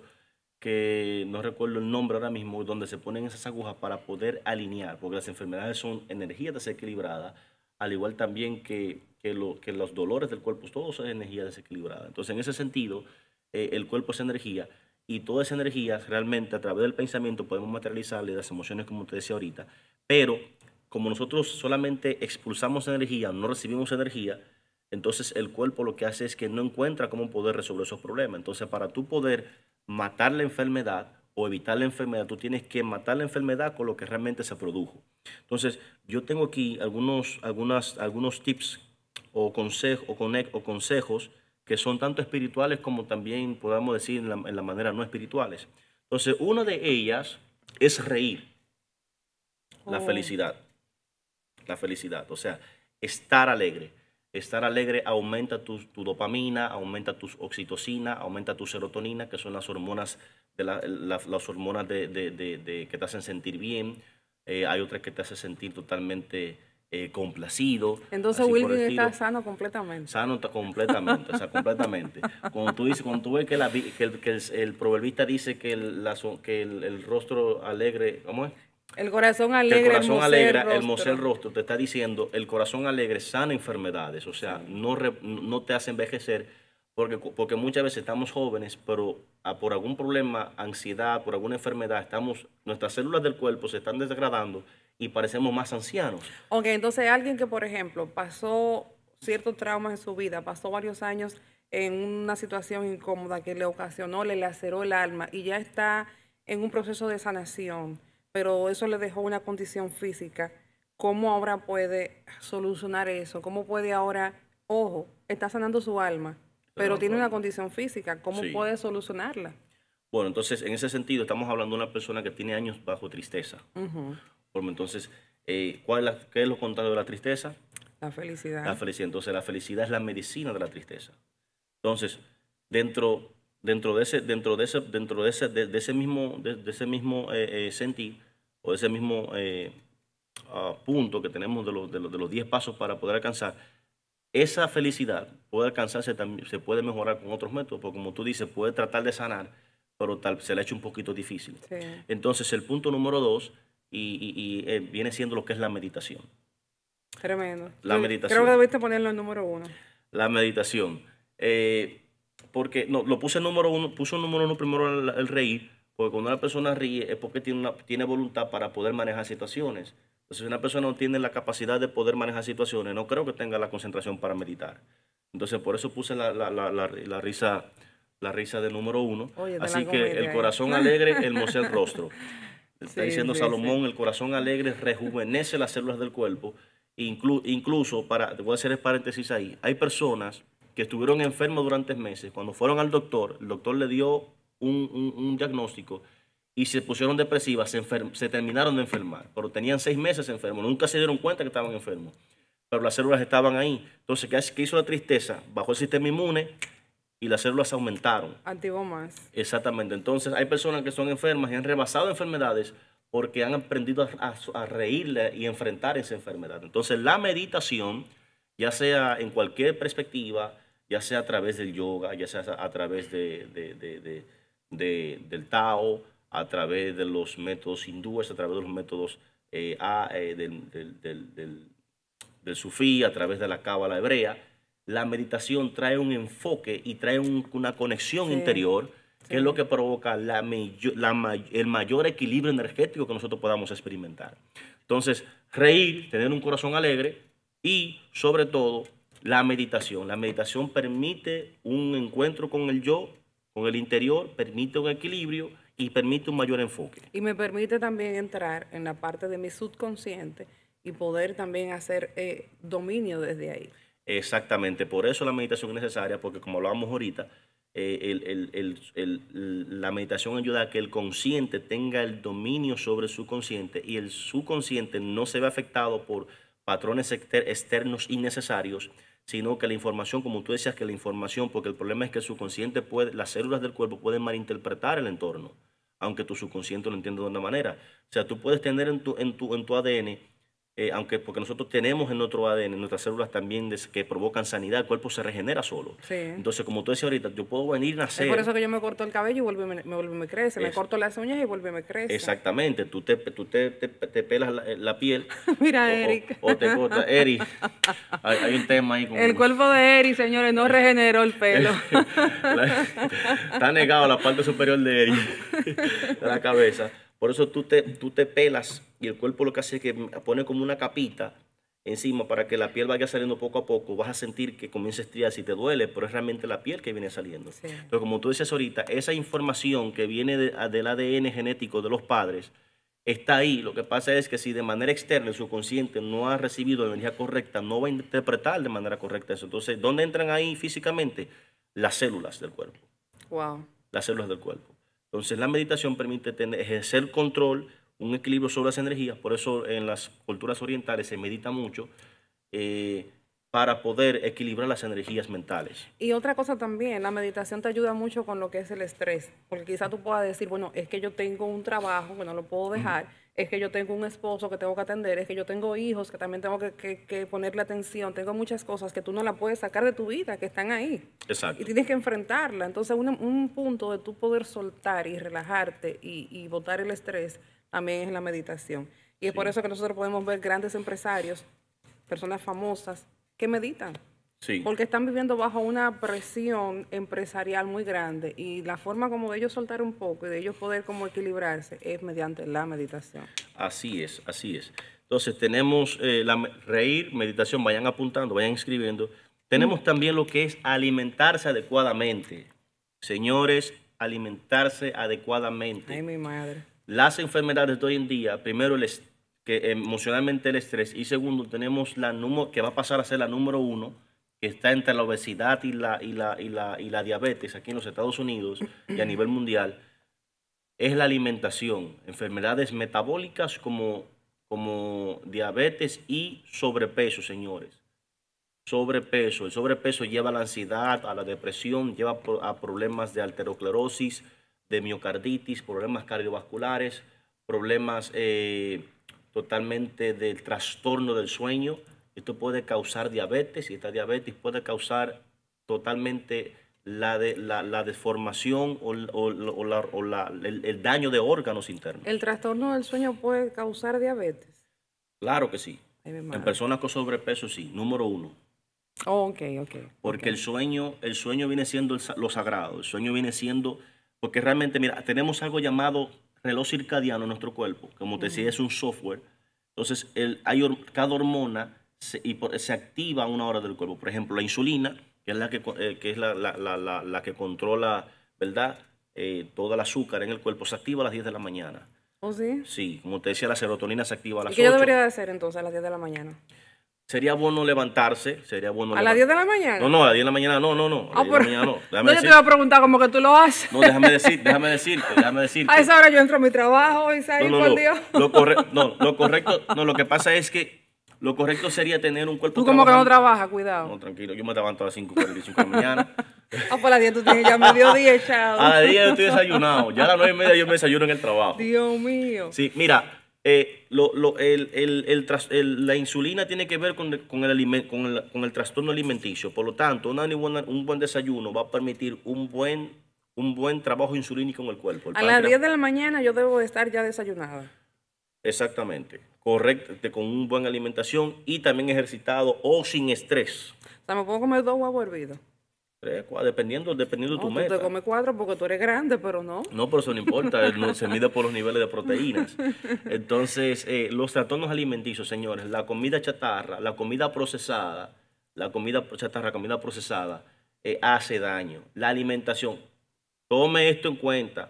que no recuerdo el nombre ahora mismo, donde se ponen esas agujas para poder alinear, porque las enfermedades son energía desequilibrada, al igual también que, lo, que los dolores del cuerpo, todos son energía desequilibrada. Entonces, en ese sentido, eh, el cuerpo es energía y toda esa energía realmente a través del pensamiento podemos materializarle las emociones como te decía ahorita, pero como nosotros solamente expulsamos energía, no recibimos energía, entonces el cuerpo lo que hace es que no encuentra cómo poder resolver esos problemas. Entonces para tú poder matar la enfermedad o evitar la enfermedad, tú tienes que matar la enfermedad con lo que realmente se produjo. Entonces yo tengo aquí algunos, algunos tips o, consejos o consejos que son tanto espirituales como también podamos decir en la, manera no espirituales. Entonces, una de ellas es reír, la oh. felicidad, la felicidad, o sea, estar alegre. Estar alegre aumenta tu, dopamina, aumenta tu oxitocina, aumenta tu serotonina, que son las hormonas, de las hormonas de, que te hacen sentir bien. Eh, hay otras que te hacen sentir totalmente eh, complacido. Entonces Wilkin está sano completamente. Sano completamente, o sea, completamente. Cuando tú dices, ves que, que, el, proverbista dice que, el, la, que el, rostro alegre, ¿cómo es? El corazón alegre. el corazón alegre, el rostro. rostro, te está diciendo, el corazón alegre sana enfermedades, o sea, no, no te hace envejecer, porque, porque muchas veces estamos jóvenes, pero por algún problema, ansiedad, por alguna enfermedad, estamos, nuestras células del cuerpo se están desgradando, y parecemos más ancianos. Ok, entonces alguien que, por ejemplo, pasó ciertos traumas en su vida, pasó varios años en una situación incómoda que le ocasionó, le laceró el alma y ya está en un proceso de sanación, pero eso le dejó una condición física. ¿Cómo ahora puede solucionar eso? ¿Cómo puede ahora, ojo, está sanando su alma, pero tiene una condición física, ¿cómo puede solucionarla? Bueno, entonces en ese sentido estamos hablando de una persona que tiene años bajo tristeza. Entonces, eh, ¿cuál es ¿qué es lo contrario de la tristeza? La felicidad. La felicidad. Entonces, la felicidad es la medicina de la tristeza. Entonces, dentro, dentro de ese, dentro de ese, dentro de ese, de, ese mismo, de, ese mismo eh, eh, sentir o ese mismo ah, punto que tenemos de, los 10 pasos para poder alcanzar, esa felicidad puede alcanzarse se puede mejorar con otros métodos, porque como tú dices, puede tratar de sanar, pero tal, se le ha hecho un poquito difícil. Sí. Entonces, el punto número dos y, eh, viene siendo lo que es la meditación. Tremendo. La meditación. Creo que debiste ponerlo en número uno. La meditación. Eh, porque no, lo puse en número uno, puso en número uno primero el, reír, porque cuando una persona ríe es porque tiene, una, tiene voluntad para poder manejar situaciones. Entonces, si una persona no tiene la capacidad de poder manejar situaciones, no creo que tenga la concentración para meditar. Entonces, por eso puse la, risa la risa de número uno. Así que el corazón alegre, el el rostro. Está diciendo Salomón, el corazón alegre rejuvenece las células del cuerpo. incluso, para, te voy a hacer el paréntesis ahí, hay personas que estuvieron enfermos durante meses. Cuando fueron al doctor, el doctor le dio un, diagnóstico y se pusieron depresivas, se, se, terminaron de enfermar, pero tenían seis meses enfermos, nunca se dieron cuenta que estaban enfermos, pero las células estaban ahí. Entonces, ¿qué, hizo la tristeza? Bajó el sistema inmune, y las células aumentaron. Activó más. Exactamente. Entonces, hay personas que son enfermas y han rebasado enfermedades porque han aprendido a, reírle y enfrentar esa enfermedad. Entonces, la meditación, ya sea en cualquier perspectiva, ya sea a través del yoga, ya sea a través de, del Tao, a través de los métodos hindúes, a través de los métodos eh, eh, del, sufí, a través de la cábala hebrea, la meditación trae un enfoque y trae una conexión interior que es lo que provoca el mayor equilibrio energético que nosotros podamos experimentar. Entonces, reír, tener un corazón alegre y, sobre todo, la meditación. La meditación permite un encuentro con el yo, con el interior, permite un equilibrio y permite un mayor enfoque. Y me permite también entrar en la parte de mi subconsciente y poder también hacer eh, dominio desde ahí. Exactamente, por eso la meditación es necesaria, porque como hablábamos ahorita, eh, la meditación ayuda a que el consciente tenga el dominio sobre su consciente y el subconsciente no se ve afectado por patrones externos innecesarios, sino que la información, como tú decías, que la información, porque el problema es que el subconsciente puede, las células del cuerpo pueden malinterpretar el entorno, aunque tu subconsciente lo entiende de una manera. O sea, tú puedes tener en en tu, en tu ADN eh, aunque porque nosotros tenemos en nuestro ADN, en nuestras células también que provocan sanidad, el cuerpo se regenera solo. Sí. Entonces, como tú decías ahorita, yo puedo venir a nacer. por eso que yo me corto el cabello y vuelve, me, vuelve me crece, me corto las uñas y vuelve me crece. Exactamente, tú te, tú pelas la, piel. Mira, Eric. O, te cortas, Eric. Hay, un tema ahí con El cuerpo de Eric, señores, no regeneró el pelo. está negado la parte superior de Eric, de la cabeza. Por eso tú te, tú te pelas y el cuerpo lo que hace es que pone como una capita encima para que la piel vaya saliendo poco a poco, vas a sentir que comienza a estriar si te duele, pero es realmente la piel que viene saliendo. Pero como tú dices ahorita, esa información que viene del ADN genético de los padres está ahí. Lo que pasa es que si de manera externa el subconsciente no ha recibido la energía correcta, no va a interpretar de manera correcta eso. Entonces, ¿dónde entran ahí físicamente? Las células del cuerpo. Wow. Las células del cuerpo. Entonces la meditación permite tener, ejercer control, un equilibrio sobre las energías, por eso en las culturas orientales se medita mucho eh, para poder equilibrar las energías mentales. Y otra cosa también, la meditación te ayuda mucho con lo que es el estrés, porque quizás tú puedas decir, bueno, es que yo tengo un trabajo que no lo puedo dejar es que yo tengo un esposo que tengo que atender, es que yo tengo hijos que también tengo que, ponerle atención, tengo muchas cosas que tú no la puedes sacar de tu vida, que están ahí. Exacto. Y tienes que enfrentarla. Entonces, un, punto de tú poder soltar y relajarte y, botar el estrés también es la meditación. Y es por eso que nosotros podemos ver grandes empresarios, personas famosas, que meditan. Porque están viviendo bajo una presión empresarial muy grande y la forma como de ellos soltar un poco y de ellos poder como equilibrarse es mediante la meditación. Así es, así es. Entonces tenemos eh, la reír, meditación, vayan apuntando, vayan escribiendo. Tenemos también lo que es alimentarse adecuadamente. Señores, alimentarse adecuadamente. Ay, mi madre. Las enfermedades de hoy en día, primero el que emocionalmente el estrés y segundo tenemos la número que va a pasar a ser la número uno que está entre la obesidad y la, y la, diabetes aquí en los Estados Unidos y a nivel mundial es la alimentación, enfermedades metabólicas como, como diabetes y sobrepeso, señores. Sobrepeso. El sobrepeso lleva a la ansiedad, a la depresión, lleva a problemas de alteroclerosis de miocarditis, problemas cardiovasculares, problemas eh, totalmente del trastorno del sueño. Esto puede causar diabetes y esta diabetes puede causar totalmente la, deformación la, o, el, daño de órganos internos. ¿El trastorno del sueño puede causar diabetes? Claro que sí. en personas con sobrepeso sí, número uno. Oh, ok, ok. Porque El, sueño, el sueño viene siendo lo sagrado, el sueño viene siendo, porque realmente, mira, tenemos algo llamado reloj circadiano en nuestro cuerpo, como te decía, es un software. Entonces, el, hay, cada hormona se, y se activa una hora del cuerpo. Por ejemplo, la insulina, que es la que, eh, que, es la, la, la, la, que controla, ¿verdad? Eh, todo el azúcar en el cuerpo, se activa a las 10 de la mañana. ¿Oh, sí? Sí, como te decía, la serotonina se activa a las ¿Y qué debería de hacer entonces a las 10 de la mañana? Sería bueno levantarse, sería bueno... ¿A las 10 de la mañana? No, no, a las 10 de la mañana no, no, no. A las 10 ah, de la mañana no. Déjame yo te iba a preguntar como que tú lo haces. No, déjame decir, déjame decirte, déjame decirte. A esa hora yo entro a mi trabajo y salgo, no, por Dios. Lo no, lo correcto, no, lo que pasa es que lo correcto sería tener un cuerpo. Tú como que no trabajas, cuidado. No, tranquilo, yo me levanto a las 5.45 de la mañana. Ah, pues las 10 tú tienes ya medio día echado. A las 10 yo estoy desayunado. Ya a las 9 y media yo me desayuno en el trabajo. Dios mío. Sí, mira, eh, lo, lo, el, el, el, la insulina tiene que ver con, con, con, con el, trastorno alimenticio. Por lo tanto, una, un buen desayuno va a permitir un buen, un buen trabajo insulínico en el cuerpo. a las 10 de la mañana yo debo estar ya desayunada. Exactamente, correcto, con una buena alimentación y también ejercitado o sin estrés. O sea, me puedo comer dos huevos hervidos. Tres, cuatro, dependiendo, dependiendo de tu tú te comes cuatro porque tú eres grande, pero no. No, pero eso no importa, se mide por los niveles de proteínas. Entonces, eh, los trastornos alimenticios, señores, la comida chatarra, la comida procesada, la comida chatarra, comida procesada, eh, hace daño. La alimentación, tome esto en cuenta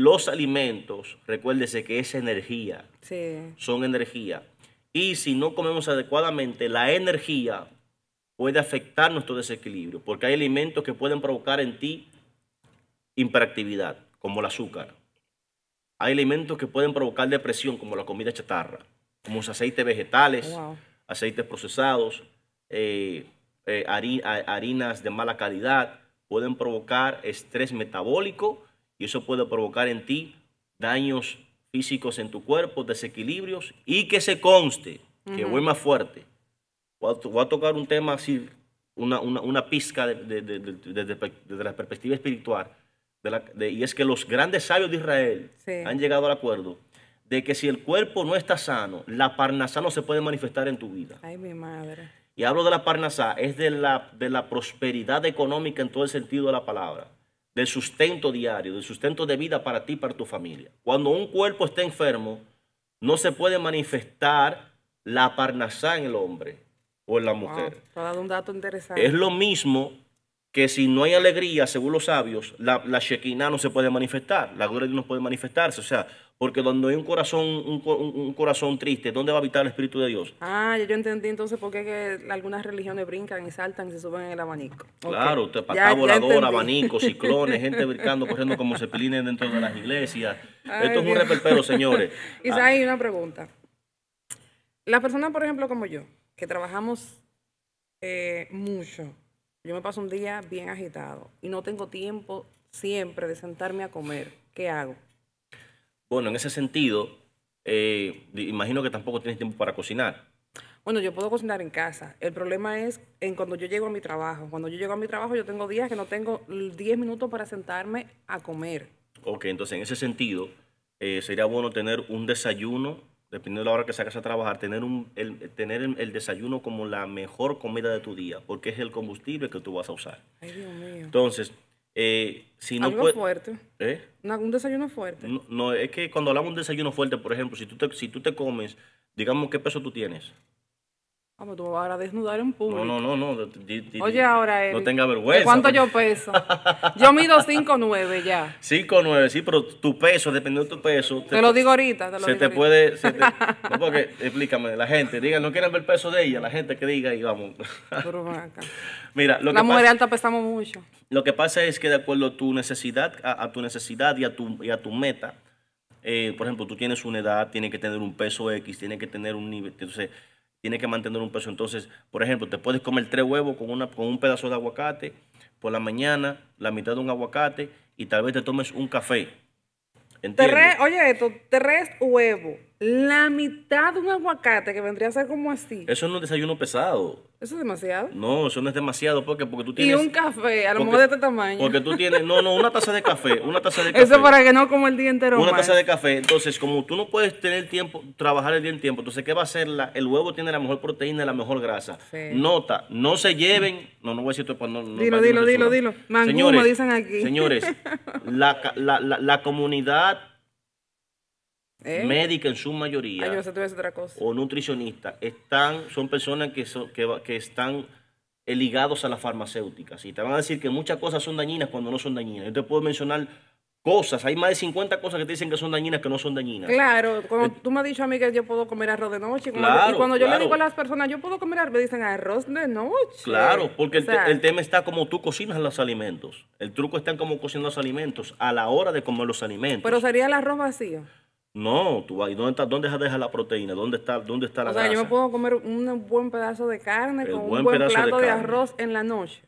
los alimentos, recuérdese que es energía. Son energía. Y si no comemos adecuadamente, la energía puede afectar nuestro desequilibrio, porque hay alimentos que pueden provocar en ti hiperactividad, como el azúcar. Hay alimentos que pueden provocar depresión, como la comida chatarra, como los aceites vegetales, aceites procesados, eh, eh, harinas de mala calidad, pueden provocar estrés metabólico y eso puede provocar en ti daños físicos en tu cuerpo, desequilibrios y que se conste que voy más fuerte. Voy a, tocar un tema así, una, una, pizca desde la perspectiva espiritual. y es que los grandes sabios de Israel han llegado al acuerdo de que si el cuerpo no está sano, la parnasá no se puede manifestar en tu vida. Ay, mi madre. Y hablo de la parnasá, es de la, de la prosperidad económica en todo el sentido de la palabra del sustento diario, del sustento de vida para ti y para tu familia. Cuando un cuerpo está enfermo, no se puede manifestar la parnasá en el hombre o en la mujer. un dato interesante. Es lo mismo que si no hay alegría, según los sabios, la, la no se puede manifestar, la gloria no puede manifestarse. O sea, porque donde hay un corazón, un, un, corazón triste, ¿dónde va a habitar el Espíritu de Dios? Ah, yo entendí entonces por qué que algunas religiones brincan y saltan y se suben en el abanico. Claro, okay. patá volador, abanico, ciclones, gente brincando, corriendo como cepelines dentro de las iglesias. Esto es un reperpero, señores. y ah. hay una pregunta. Las personas, por ejemplo, como yo, que trabajamos eh, mucho, yo me paso un día bien agitado y no tengo tiempo siempre de sentarme a comer. ¿Qué hago? Bueno, en ese sentido, eh, imagino que tampoco tienes tiempo para cocinar. Bueno, yo puedo cocinar en casa. El problema es en cuando yo llego a mi trabajo. Cuando yo llego a mi trabajo, yo tengo días que no tengo 10 minutos para sentarme a comer. Ok, entonces en ese sentido, eh, sería bueno tener un desayuno, dependiendo de la hora que sacas a trabajar, tener, el, tener el, desayuno como la mejor comida de tu día, porque es el combustible que tú vas a usar. Ay, Dios mío. Entonces, eh, si no Algo fuerte. ¿Eh? un desayuno fuerte. No, es que cuando hablamos de un desayuno fuerte, por ejemplo, si tú si tú te comes, digamos, ¿qué peso tú tienes? Vamos, tú vas a desnudar en público. No, no, no, no. Oye, ahora Eric, No eh, tenga vergüenza. ¿Cuánto pues. yo peso? yo mido 5'9 ya. 5'9, sí, pero tu peso, dependiendo de tu peso. Te, lo digo ahorita, te lo se Te puede, porque, explícame, la gente, diga, no quieren ver el peso de ella, la gente que diga y vamos. Mira, lo que Las mujeres alta pesamos mucho. Lo que pasa es que de acuerdo a tu necesidad, a, tu necesidad y a tu, tu meta, eh, por ejemplo, tú tienes una edad, tienes que tener un peso X, tienes que tener un nivel, entonces tiene que mantener un peso. Entonces, por ejemplo, te puedes comer tres huevos con, una, con un pedazo de aguacate por la mañana, la mitad de un aguacate y tal vez te tomes un café. oye, esto, tres huevos la mitad de un aguacate que vendría a ser como así. Eso no es un desayuno pesado. ¿Eso es demasiado? No, eso no es demasiado porque, porque tú tienes... Y un café, a lo mejor de este tamaño. Porque tú tienes... No, no, una taza de café, una taza de café. Eso para que no como el día entero Una taza de café. Entonces, como tú no puedes tener tiempo, trabajar el día en tiempo, entonces, ¿qué va a hacer? La, el huevo tiene la mejor proteína, y la mejor grasa. Nota, no se lleven... No, no voy a decir esto para no, Dilo, dilo, dilo, dilo. Mangú, dicen aquí. Señores, la, la comunidad ¿Eh? médica en su mayoría, o nutricionista están, son personas que, que, están eh, ligados a las farmacéuticas. Y te van a decir que muchas cosas son dañinas cuando no son dañinas. Yo te puedo mencionar cosas, hay más de 50 cosas que te dicen que son dañinas que no son dañinas. Claro, como eh, tú me has dicho a mí que yo puedo comer arroz de noche, y cuando yo le digo a las personas, yo puedo comer arroz, me dicen arroz de noche. Claro, porque el, tema está como tú cocinas los alimentos. El truco está como cocinando los alimentos, a la hora de comer los alimentos. Pero sería el arroz vacío. No, tú vas, ¿y dónde, está, dónde deja la proteína? ¿Dónde está, dónde está la O sea, yo me puedo comer un buen pedazo de carne con un buen plato de, arroz en la noche.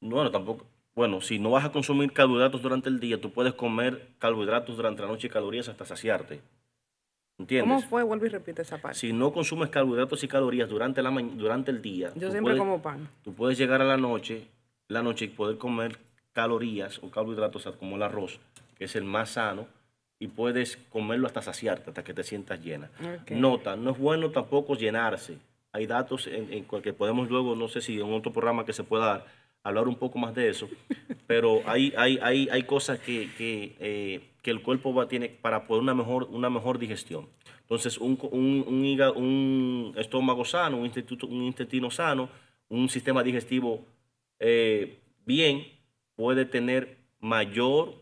Bueno, tampoco. Bueno, si no vas a consumir carbohidratos durante el día, tú puedes comer carbohidratos durante la noche y calorías hasta saciarte. ¿Entiendes? ¿Cómo fue? Vuelve y repite esa parte. Si no consumes carbohidratos y calorías durante, la durante el día. Yo siempre como pan. Tú puedes llegar a la noche, la noche y poder comer calorías o carbohidratos como el arroz, que es el más sano y puedes comerlo hasta saciarte, hasta que te sientas llena. Nota, no es bueno tampoco llenarse. Hay datos en, en que podemos luego, no sé si en otro programa que se pueda dar, hablar un poco más de eso, pero hay, hay, hay, hay cosas que, eh, el cuerpo tiene para poder una mejor, una mejor digestión. Entonces, un, un, estómago sano, un, un intestino sano, un sistema digestivo eh, bien, puede tener mayor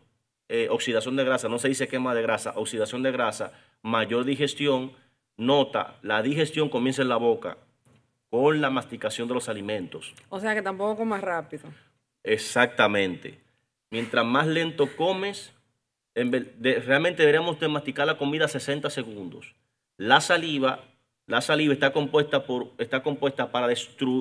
eh, oxidación de grasa, no se dice quema de grasa, oxidación de grasa, mayor digestión. Nota, la digestión comienza en la boca con la masticación de los alimentos. O sea que tampoco comas rápido. Exactamente. Mientras más lento comes, realmente deberíamos de masticar la comida 60 segundos. La saliva, la saliva está compuesta, por, está compuesta para,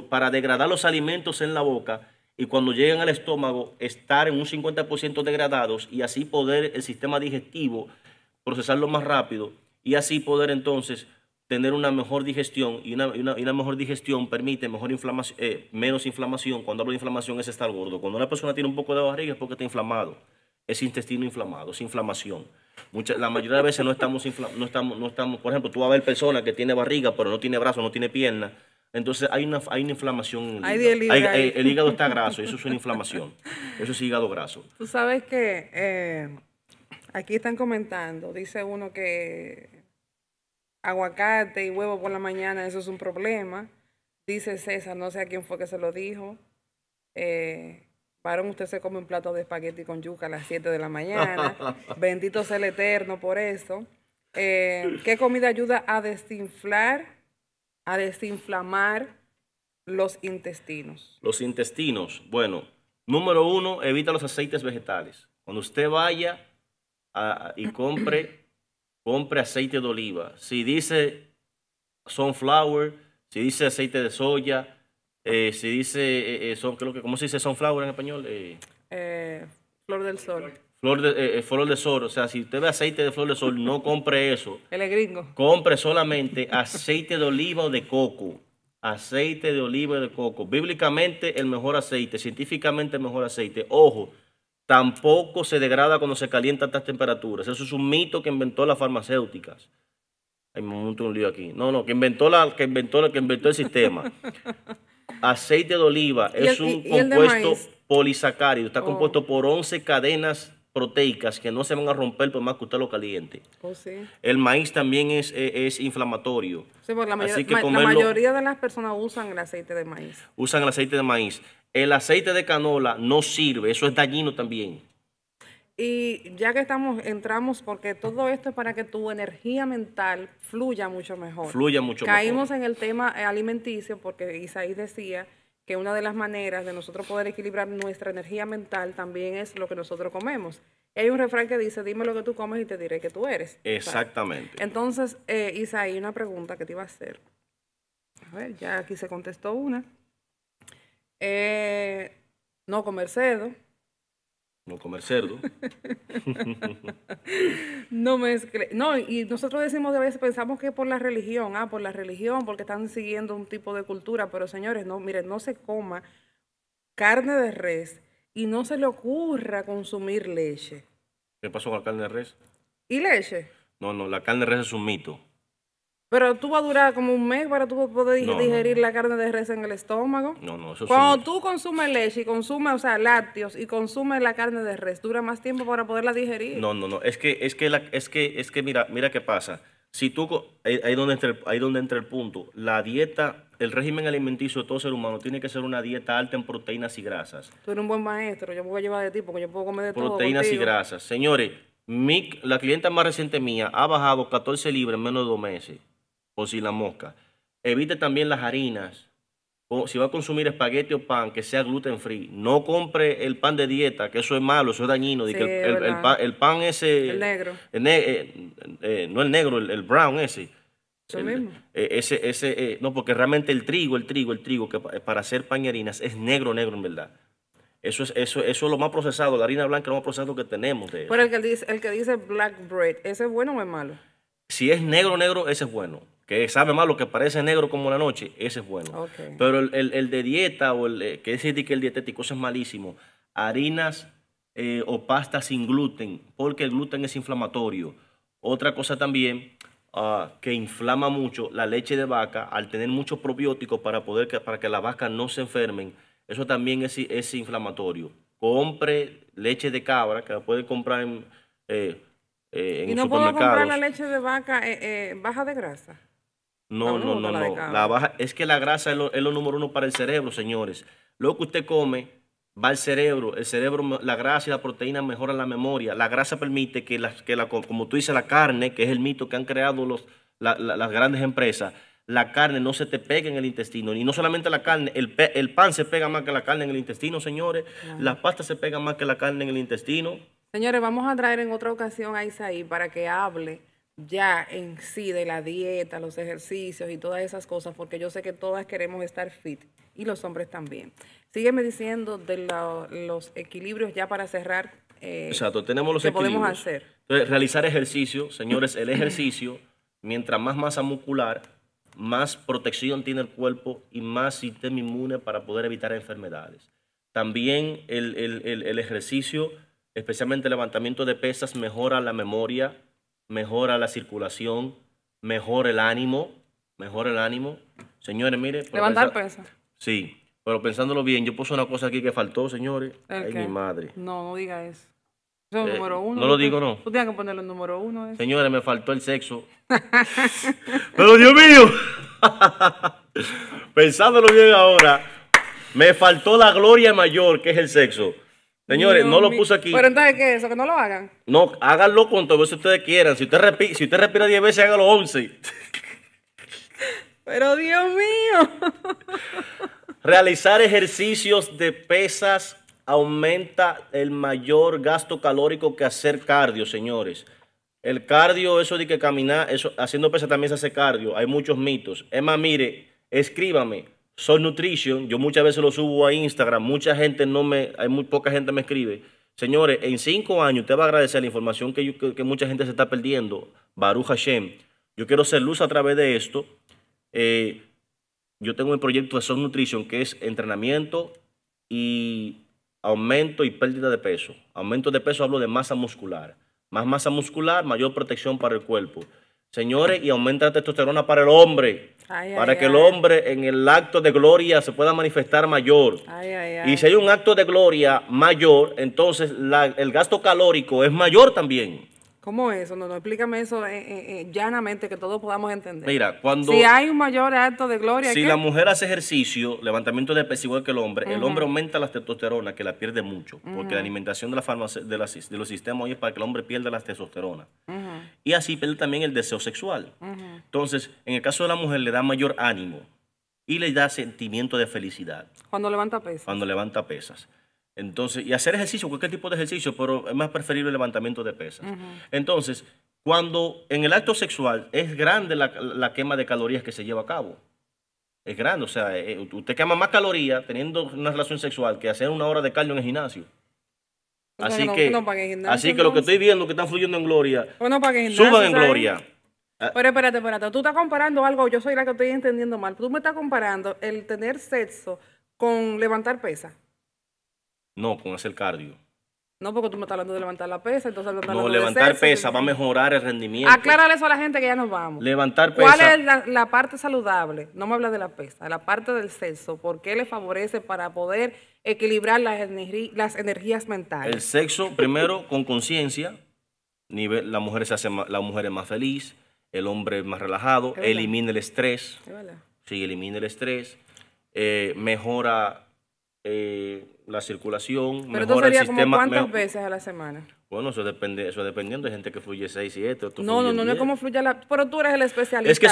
para degradar los alimentos en la boca y cuando lleguen al estómago estar en un 50% degradados y así poder el sistema digestivo procesarlo más rápido y así poder entonces tener una mejor digestión y una, mejor digestión permite mejor eh, menos inflamación. Cuando hablo de inflamación es estar gordo. Cuando una persona tiene un poco de barriga es porque está inflamado. Es intestino inflamado, es inflamación. la mayoría de veces no estamos, no, estamos, no estamos, por ejemplo, tú vas a ver personas que tiene barriga pero no tiene brazos, no tiene piernas entonces hay una, hay inflamación en el hígado. el hígado está graso, eso es una inflamación. Eso es hígado graso. Tú sabes que eh, aquí están comentando, dice uno que aguacate y huevo por la mañana, eso es un problema. Dice César, no sé a quién fue que se lo dijo. Eh, usted se come un plato de espagueti con yuca a las 7 de la mañana. Bendito sea el Eterno por eso. Eh, ¿Qué comida ayuda a desinflar? a desinflamar los intestinos? Los intestinos, bueno, número uno, evita los aceites vegetales. Cuando usted vaya y compre, compre aceite de oliva. Si dice sunflower, si dice aceite de soya, eh, si dice, eh, eh, que, ¿cómo se dice sunflower en español? flor del sol. Eh, eh, flor de, sol, o sea, si usted ve aceite de flor de sol, no compre eso. El gringo. Compre solamente aceite de oliva o de coco. Aceite de oliva o de coco. Bíblicamente el mejor aceite, científicamente el mejor aceite. Ojo, tampoco se degrada cuando se calienta a estas temperaturas. Eso es un mito que inventó las farmacéuticas. Hay un montón lío aquí. No, no, que inventó la, que inventó que inventó el sistema. aceite de oliva es un compuesto polisacárido. Está compuesto oh. por 11 cadenas proteicas que no se van a romper por más que usted lo caliente. Oh, el maíz también es, es, inflamatorio. la, mayoría de las personas usan el aceite de maíz. Usan el aceite de maíz. El aceite de canola no sirve, eso es dañino también. Y ya que estamos, entramos, porque todo esto es para que tu energía mental fluya mucho mejor. Fluya mucho mejor. Caímos en el tema alimenticio, porque Isaí decía que una de las maneras de nosotros poder equilibrar nuestra energía mental también es lo que nosotros comemos. Hay un refrán que dice, dime lo que tú comes y te diré que tú eres. Exactamente. entonces, eh, Isaí, una pregunta que te iba a hacer. A ver, ya aquí se contestó una. Eh, no comer cedo. No comer cerdo. no me No, y nosotros decimos a veces, pensamos que por la religión, ah, por la religión, porque están siguiendo un tipo de cultura, pero señores, no, miren, no se coma carne de res y no se le ocurra consumir leche. ¿Qué pasó con la carne de res? ¿Y leche? No, no, la carne de res es un mito. Pero tú vas a durar como un mes para tú poder digerir la carne de res en el estómago. No, no, eso Cuando tú consumes leche y consumes, o sea, lácteos y consumes la carne de res, dura más tiempo para poderla digerir. No, no, no. Es que, es que, la, es que, es que mira, mira qué pasa. Si tú, ahí donde, entra ahí donde entra el punto, la dieta, el régimen alimenticio de todo ser humano tiene que ser una dieta alta en proteínas y grasas. Tú eres un buen maestro, yo me voy a llevar de ti porque yo puedo comer de proteínas todo. Proteínas y grasas. Señores, mi, la clienta más reciente mía ha bajado 14 libras en menos de dos meses o si la mosca. Evite también las harinas. si va a consumir espagueti o pan, que sea gluten free. No compre el pan de dieta, que eso es malo, eso es dañino. el, pan, ese... El negro. Eh, eh, no el negro, el, brown ese. mismo. Eh, ese, no, porque realmente el trigo, el trigo, el trigo, que para hacer pan y harinas es negro, negro en verdad. Eso es, eso, eso es lo más procesado, la harina blanca es lo más procesado que tenemos. Pero el que, dice, el que dice black bread, ¿ese es bueno o es malo? Si es negro, negro, ese es bueno que sabe malo lo que parece negro como la noche, ese es bueno. Pero el, de dieta, o el, eh, que es que el dietético, es malísimo. Harinas eh, o pasta sin gluten, porque el gluten es inflamatorio. Otra cosa también ah, que inflama mucho, la leche de vaca, al tener muchos probióticos para, poder que, para que las vacas no se enfermen, eso también es, es inflamatorio. Compre leche de cabra, que la puede comprar en... Eh, eh y no puedo comprar la leche de vaca baja de grasa. No, no, no, no. La baja, es que la grasa es lo, número uno para el cerebro, señores. Luego que usted come va al cerebro. El cerebro, la grasa y la proteína mejoran la memoria. La grasa permite que, que la, como tú dices, la carne, que es el mito que han creado los, las grandes empresas, la carne no se te pega en el intestino. Y no solamente la carne, el, pan se pega más que la carne en el intestino, señores. Las pastas se pegan más que la carne en el intestino. Señores, vamos a traer en otra ocasión a Isaí para que hable ya en sí de la dieta, los ejercicios y todas esas cosas, porque yo sé que todas queremos estar fit y los hombres también. Sígueme diciendo de los equilibrios ya para cerrar. Eh, Exacto, tenemos los equilibrios. ¿Qué podemos hacer? realizar ejercicio, señores, el ejercicio, mientras más masa muscular, más protección tiene el cuerpo y más sistema inmune para poder evitar enfermedades. También el, el ejercicio, especialmente el levantamiento de pesas, mejora la memoria, mejora la circulación, mejora el ánimo, mejora el ánimo. Señores, mire. Levantar Sí, pero pensándolo bien, yo puse una cosa aquí que faltó, señores. Ay, mi madre. No, no diga eso. Eh, número No lo digo, no. Tú tienes que ponerlo en número uno. Eh. Señores, me faltó el sexo. pero Dios mío. Pensándolo bien ahora, me faltó la gloria mayor, que es el sexo. Señores, no, lo puse aquí. Pero entonces, ¿qué es eso? ¿Que no lo hagan? No, háganlo cuantas veces ustedes quieran. Si usted, respira, si usted respira 10 veces, hágalo 11. Pero Dios mío. Realizar ejercicios de pesas aumenta el mayor gasto calórico que hacer cardio, señores. El cardio, eso de que caminar, eso, haciendo pesas también se hace cardio. Hay muchos mitos. Emma, mire, escríbame. Soul Nutrition, yo muchas veces lo subo a Instagram, mucha gente no me, hay muy poca gente me escribe. Señores, en cinco años usted va a agradecer la información que, mucha gente se está perdiendo. Baruch Hashem, yo quiero ser luz a través de esto. Eh, yo tengo el proyecto de Soul Nutrition que es entrenamiento y aumento y pérdida de peso. Aumento de peso hablo de masa muscular. Más masa muscular, mayor protección para el cuerpo. Señores, y aumenta la testosterona para el hombre. para que el hombre en el acto de gloria se pueda manifestar mayor. Y si hay un acto de gloria mayor, entonces el gasto calórico es mayor también. ¿Cómo eso? No, no, explícame eso eh, eh, eh, llanamente que todos podamos entender. Mira, cuando... Si hay un mayor acto de gloria... Si la mujer hace ejercicio, levantamiento de peso igual que el hombre, el hombre aumenta la testosterona, que la pierde mucho, porque la alimentación de, la de, los sistemas hoy es para que el hombre pierda la testosterona. Y así pierde también el deseo sexual. Entonces, en el caso de la mujer le da mayor ánimo y le da sentimiento de felicidad. Cuando levanta pesas. Cuando levanta pesas. Entonces, y hacer ejercicio, cualquier tipo de ejercicio, pero es más preferible el levantamiento de pesas. Entonces, cuando en el acto sexual es grande la, quema de calorías que se lleva a cabo. Es grande, o sea, eh, eh, usted quema más calorías teniendo una relación sexual que hacer una hora de cardio en el gimnasio. Así que, así que lo que estoy viendo que están fluyendo en gloria, suban en gloria. Ah. Pero espérate, espérate, tú estás comparando algo, yo soy la que estoy entendiendo mal, tú me estás comparando el tener sexo con levantar pesas. No, con hacer cardio. No, porque tú me estás hablando de levantar la pesa, entonces no, hablando levantar pesa va a mejorar el rendimiento. Aclárale eso a la gente que ya nos vamos. Levantar pesa. ¿Cuál es la, parte saludable? No me hablas de la pesa, la parte del sexo. ¿Por qué le favorece para poder equilibrar las, energías mentales? El sexo, primero, con conciencia. La mujer se hace la mujer es más feliz, el hombre es más relajado, elimina el estrés. sí, elimina el estrés. Eh, mejora... Eh, la circulación, Pero mejora el sistema. ¿Cuántas veces a la semana? Bueno, eso depende, eso dependiendo, hay gente que fluye 6, 7, No, no, no, no es como fluye la, pero tú eres el especialista. Es que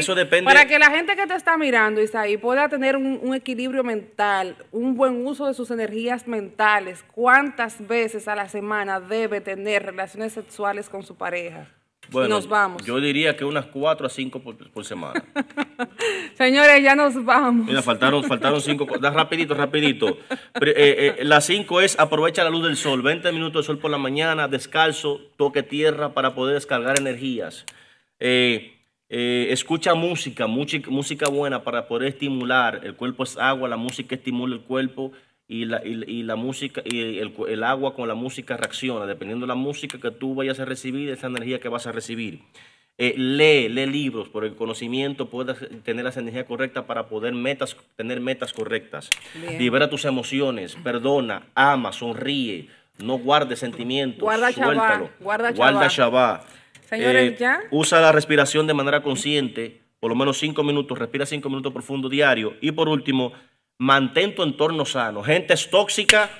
eso, depende. Para que la gente que te está mirando, Isaí, pueda tener un, un, equilibrio mental, un buen uso de sus energías mentales, ¿cuántas veces a la semana debe tener relaciones sexuales con su pareja? Bueno, nos vamos. Yo diría que unas 4 a 5 por, semana. Señores, ya nos vamos. Mira, faltaron, faltaron cinco. da, rapidito, rapidito. Eh, eh, las 5 es aprovecha la luz del sol. 20 minutos de sol por la mañana, descalzo, toque tierra para poder descargar energías. Eh, escucha música, música buena para poder estimular. El cuerpo es agua, la música estimula el cuerpo y la, y, la música y el, agua con la música reacciona, dependiendo de la música que tú vayas a recibir, esa energía que vas a recibir. Eh, lee, lee libros, por el conocimiento puedas tener las energía correcta para poder metas, tener metas correctas. Libera tus emociones, perdona, ama, sonríe, no guarde sentimientos, guarda suéltalo, Shabbat, guarda, Shabbat. Señores, eh, ¿ya? Usa la respiración de manera consciente, por lo menos cinco minutos, respira cinco minutos profundo diario. Y por último, Mantén tu entorno sano. Gente es tóxica,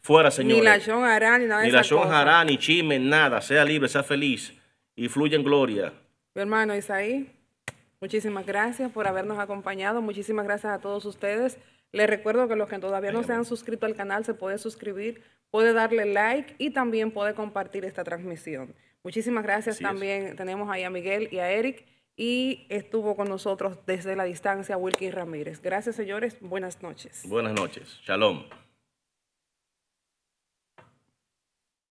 fuera, señores. Ni lación hará, ni nada de Ni lación hará, ni chisme, nada. Sea libre, sea feliz y fluye en gloria. Mi hermano Isaí, muchísimas gracias por habernos acompañado. Muchísimas gracias a todos ustedes. Les recuerdo que los que todavía no se han suscrito al canal se pueden suscribir, puede darle like y también puede compartir esta transmisión. Muchísimas gracias también. Tenemos ahí a Miguel y a Eric y estuvo con nosotros desde la distancia Wilkie Ramírez. Gracias, señores. Buenas noches. Buenas noches. Shalom.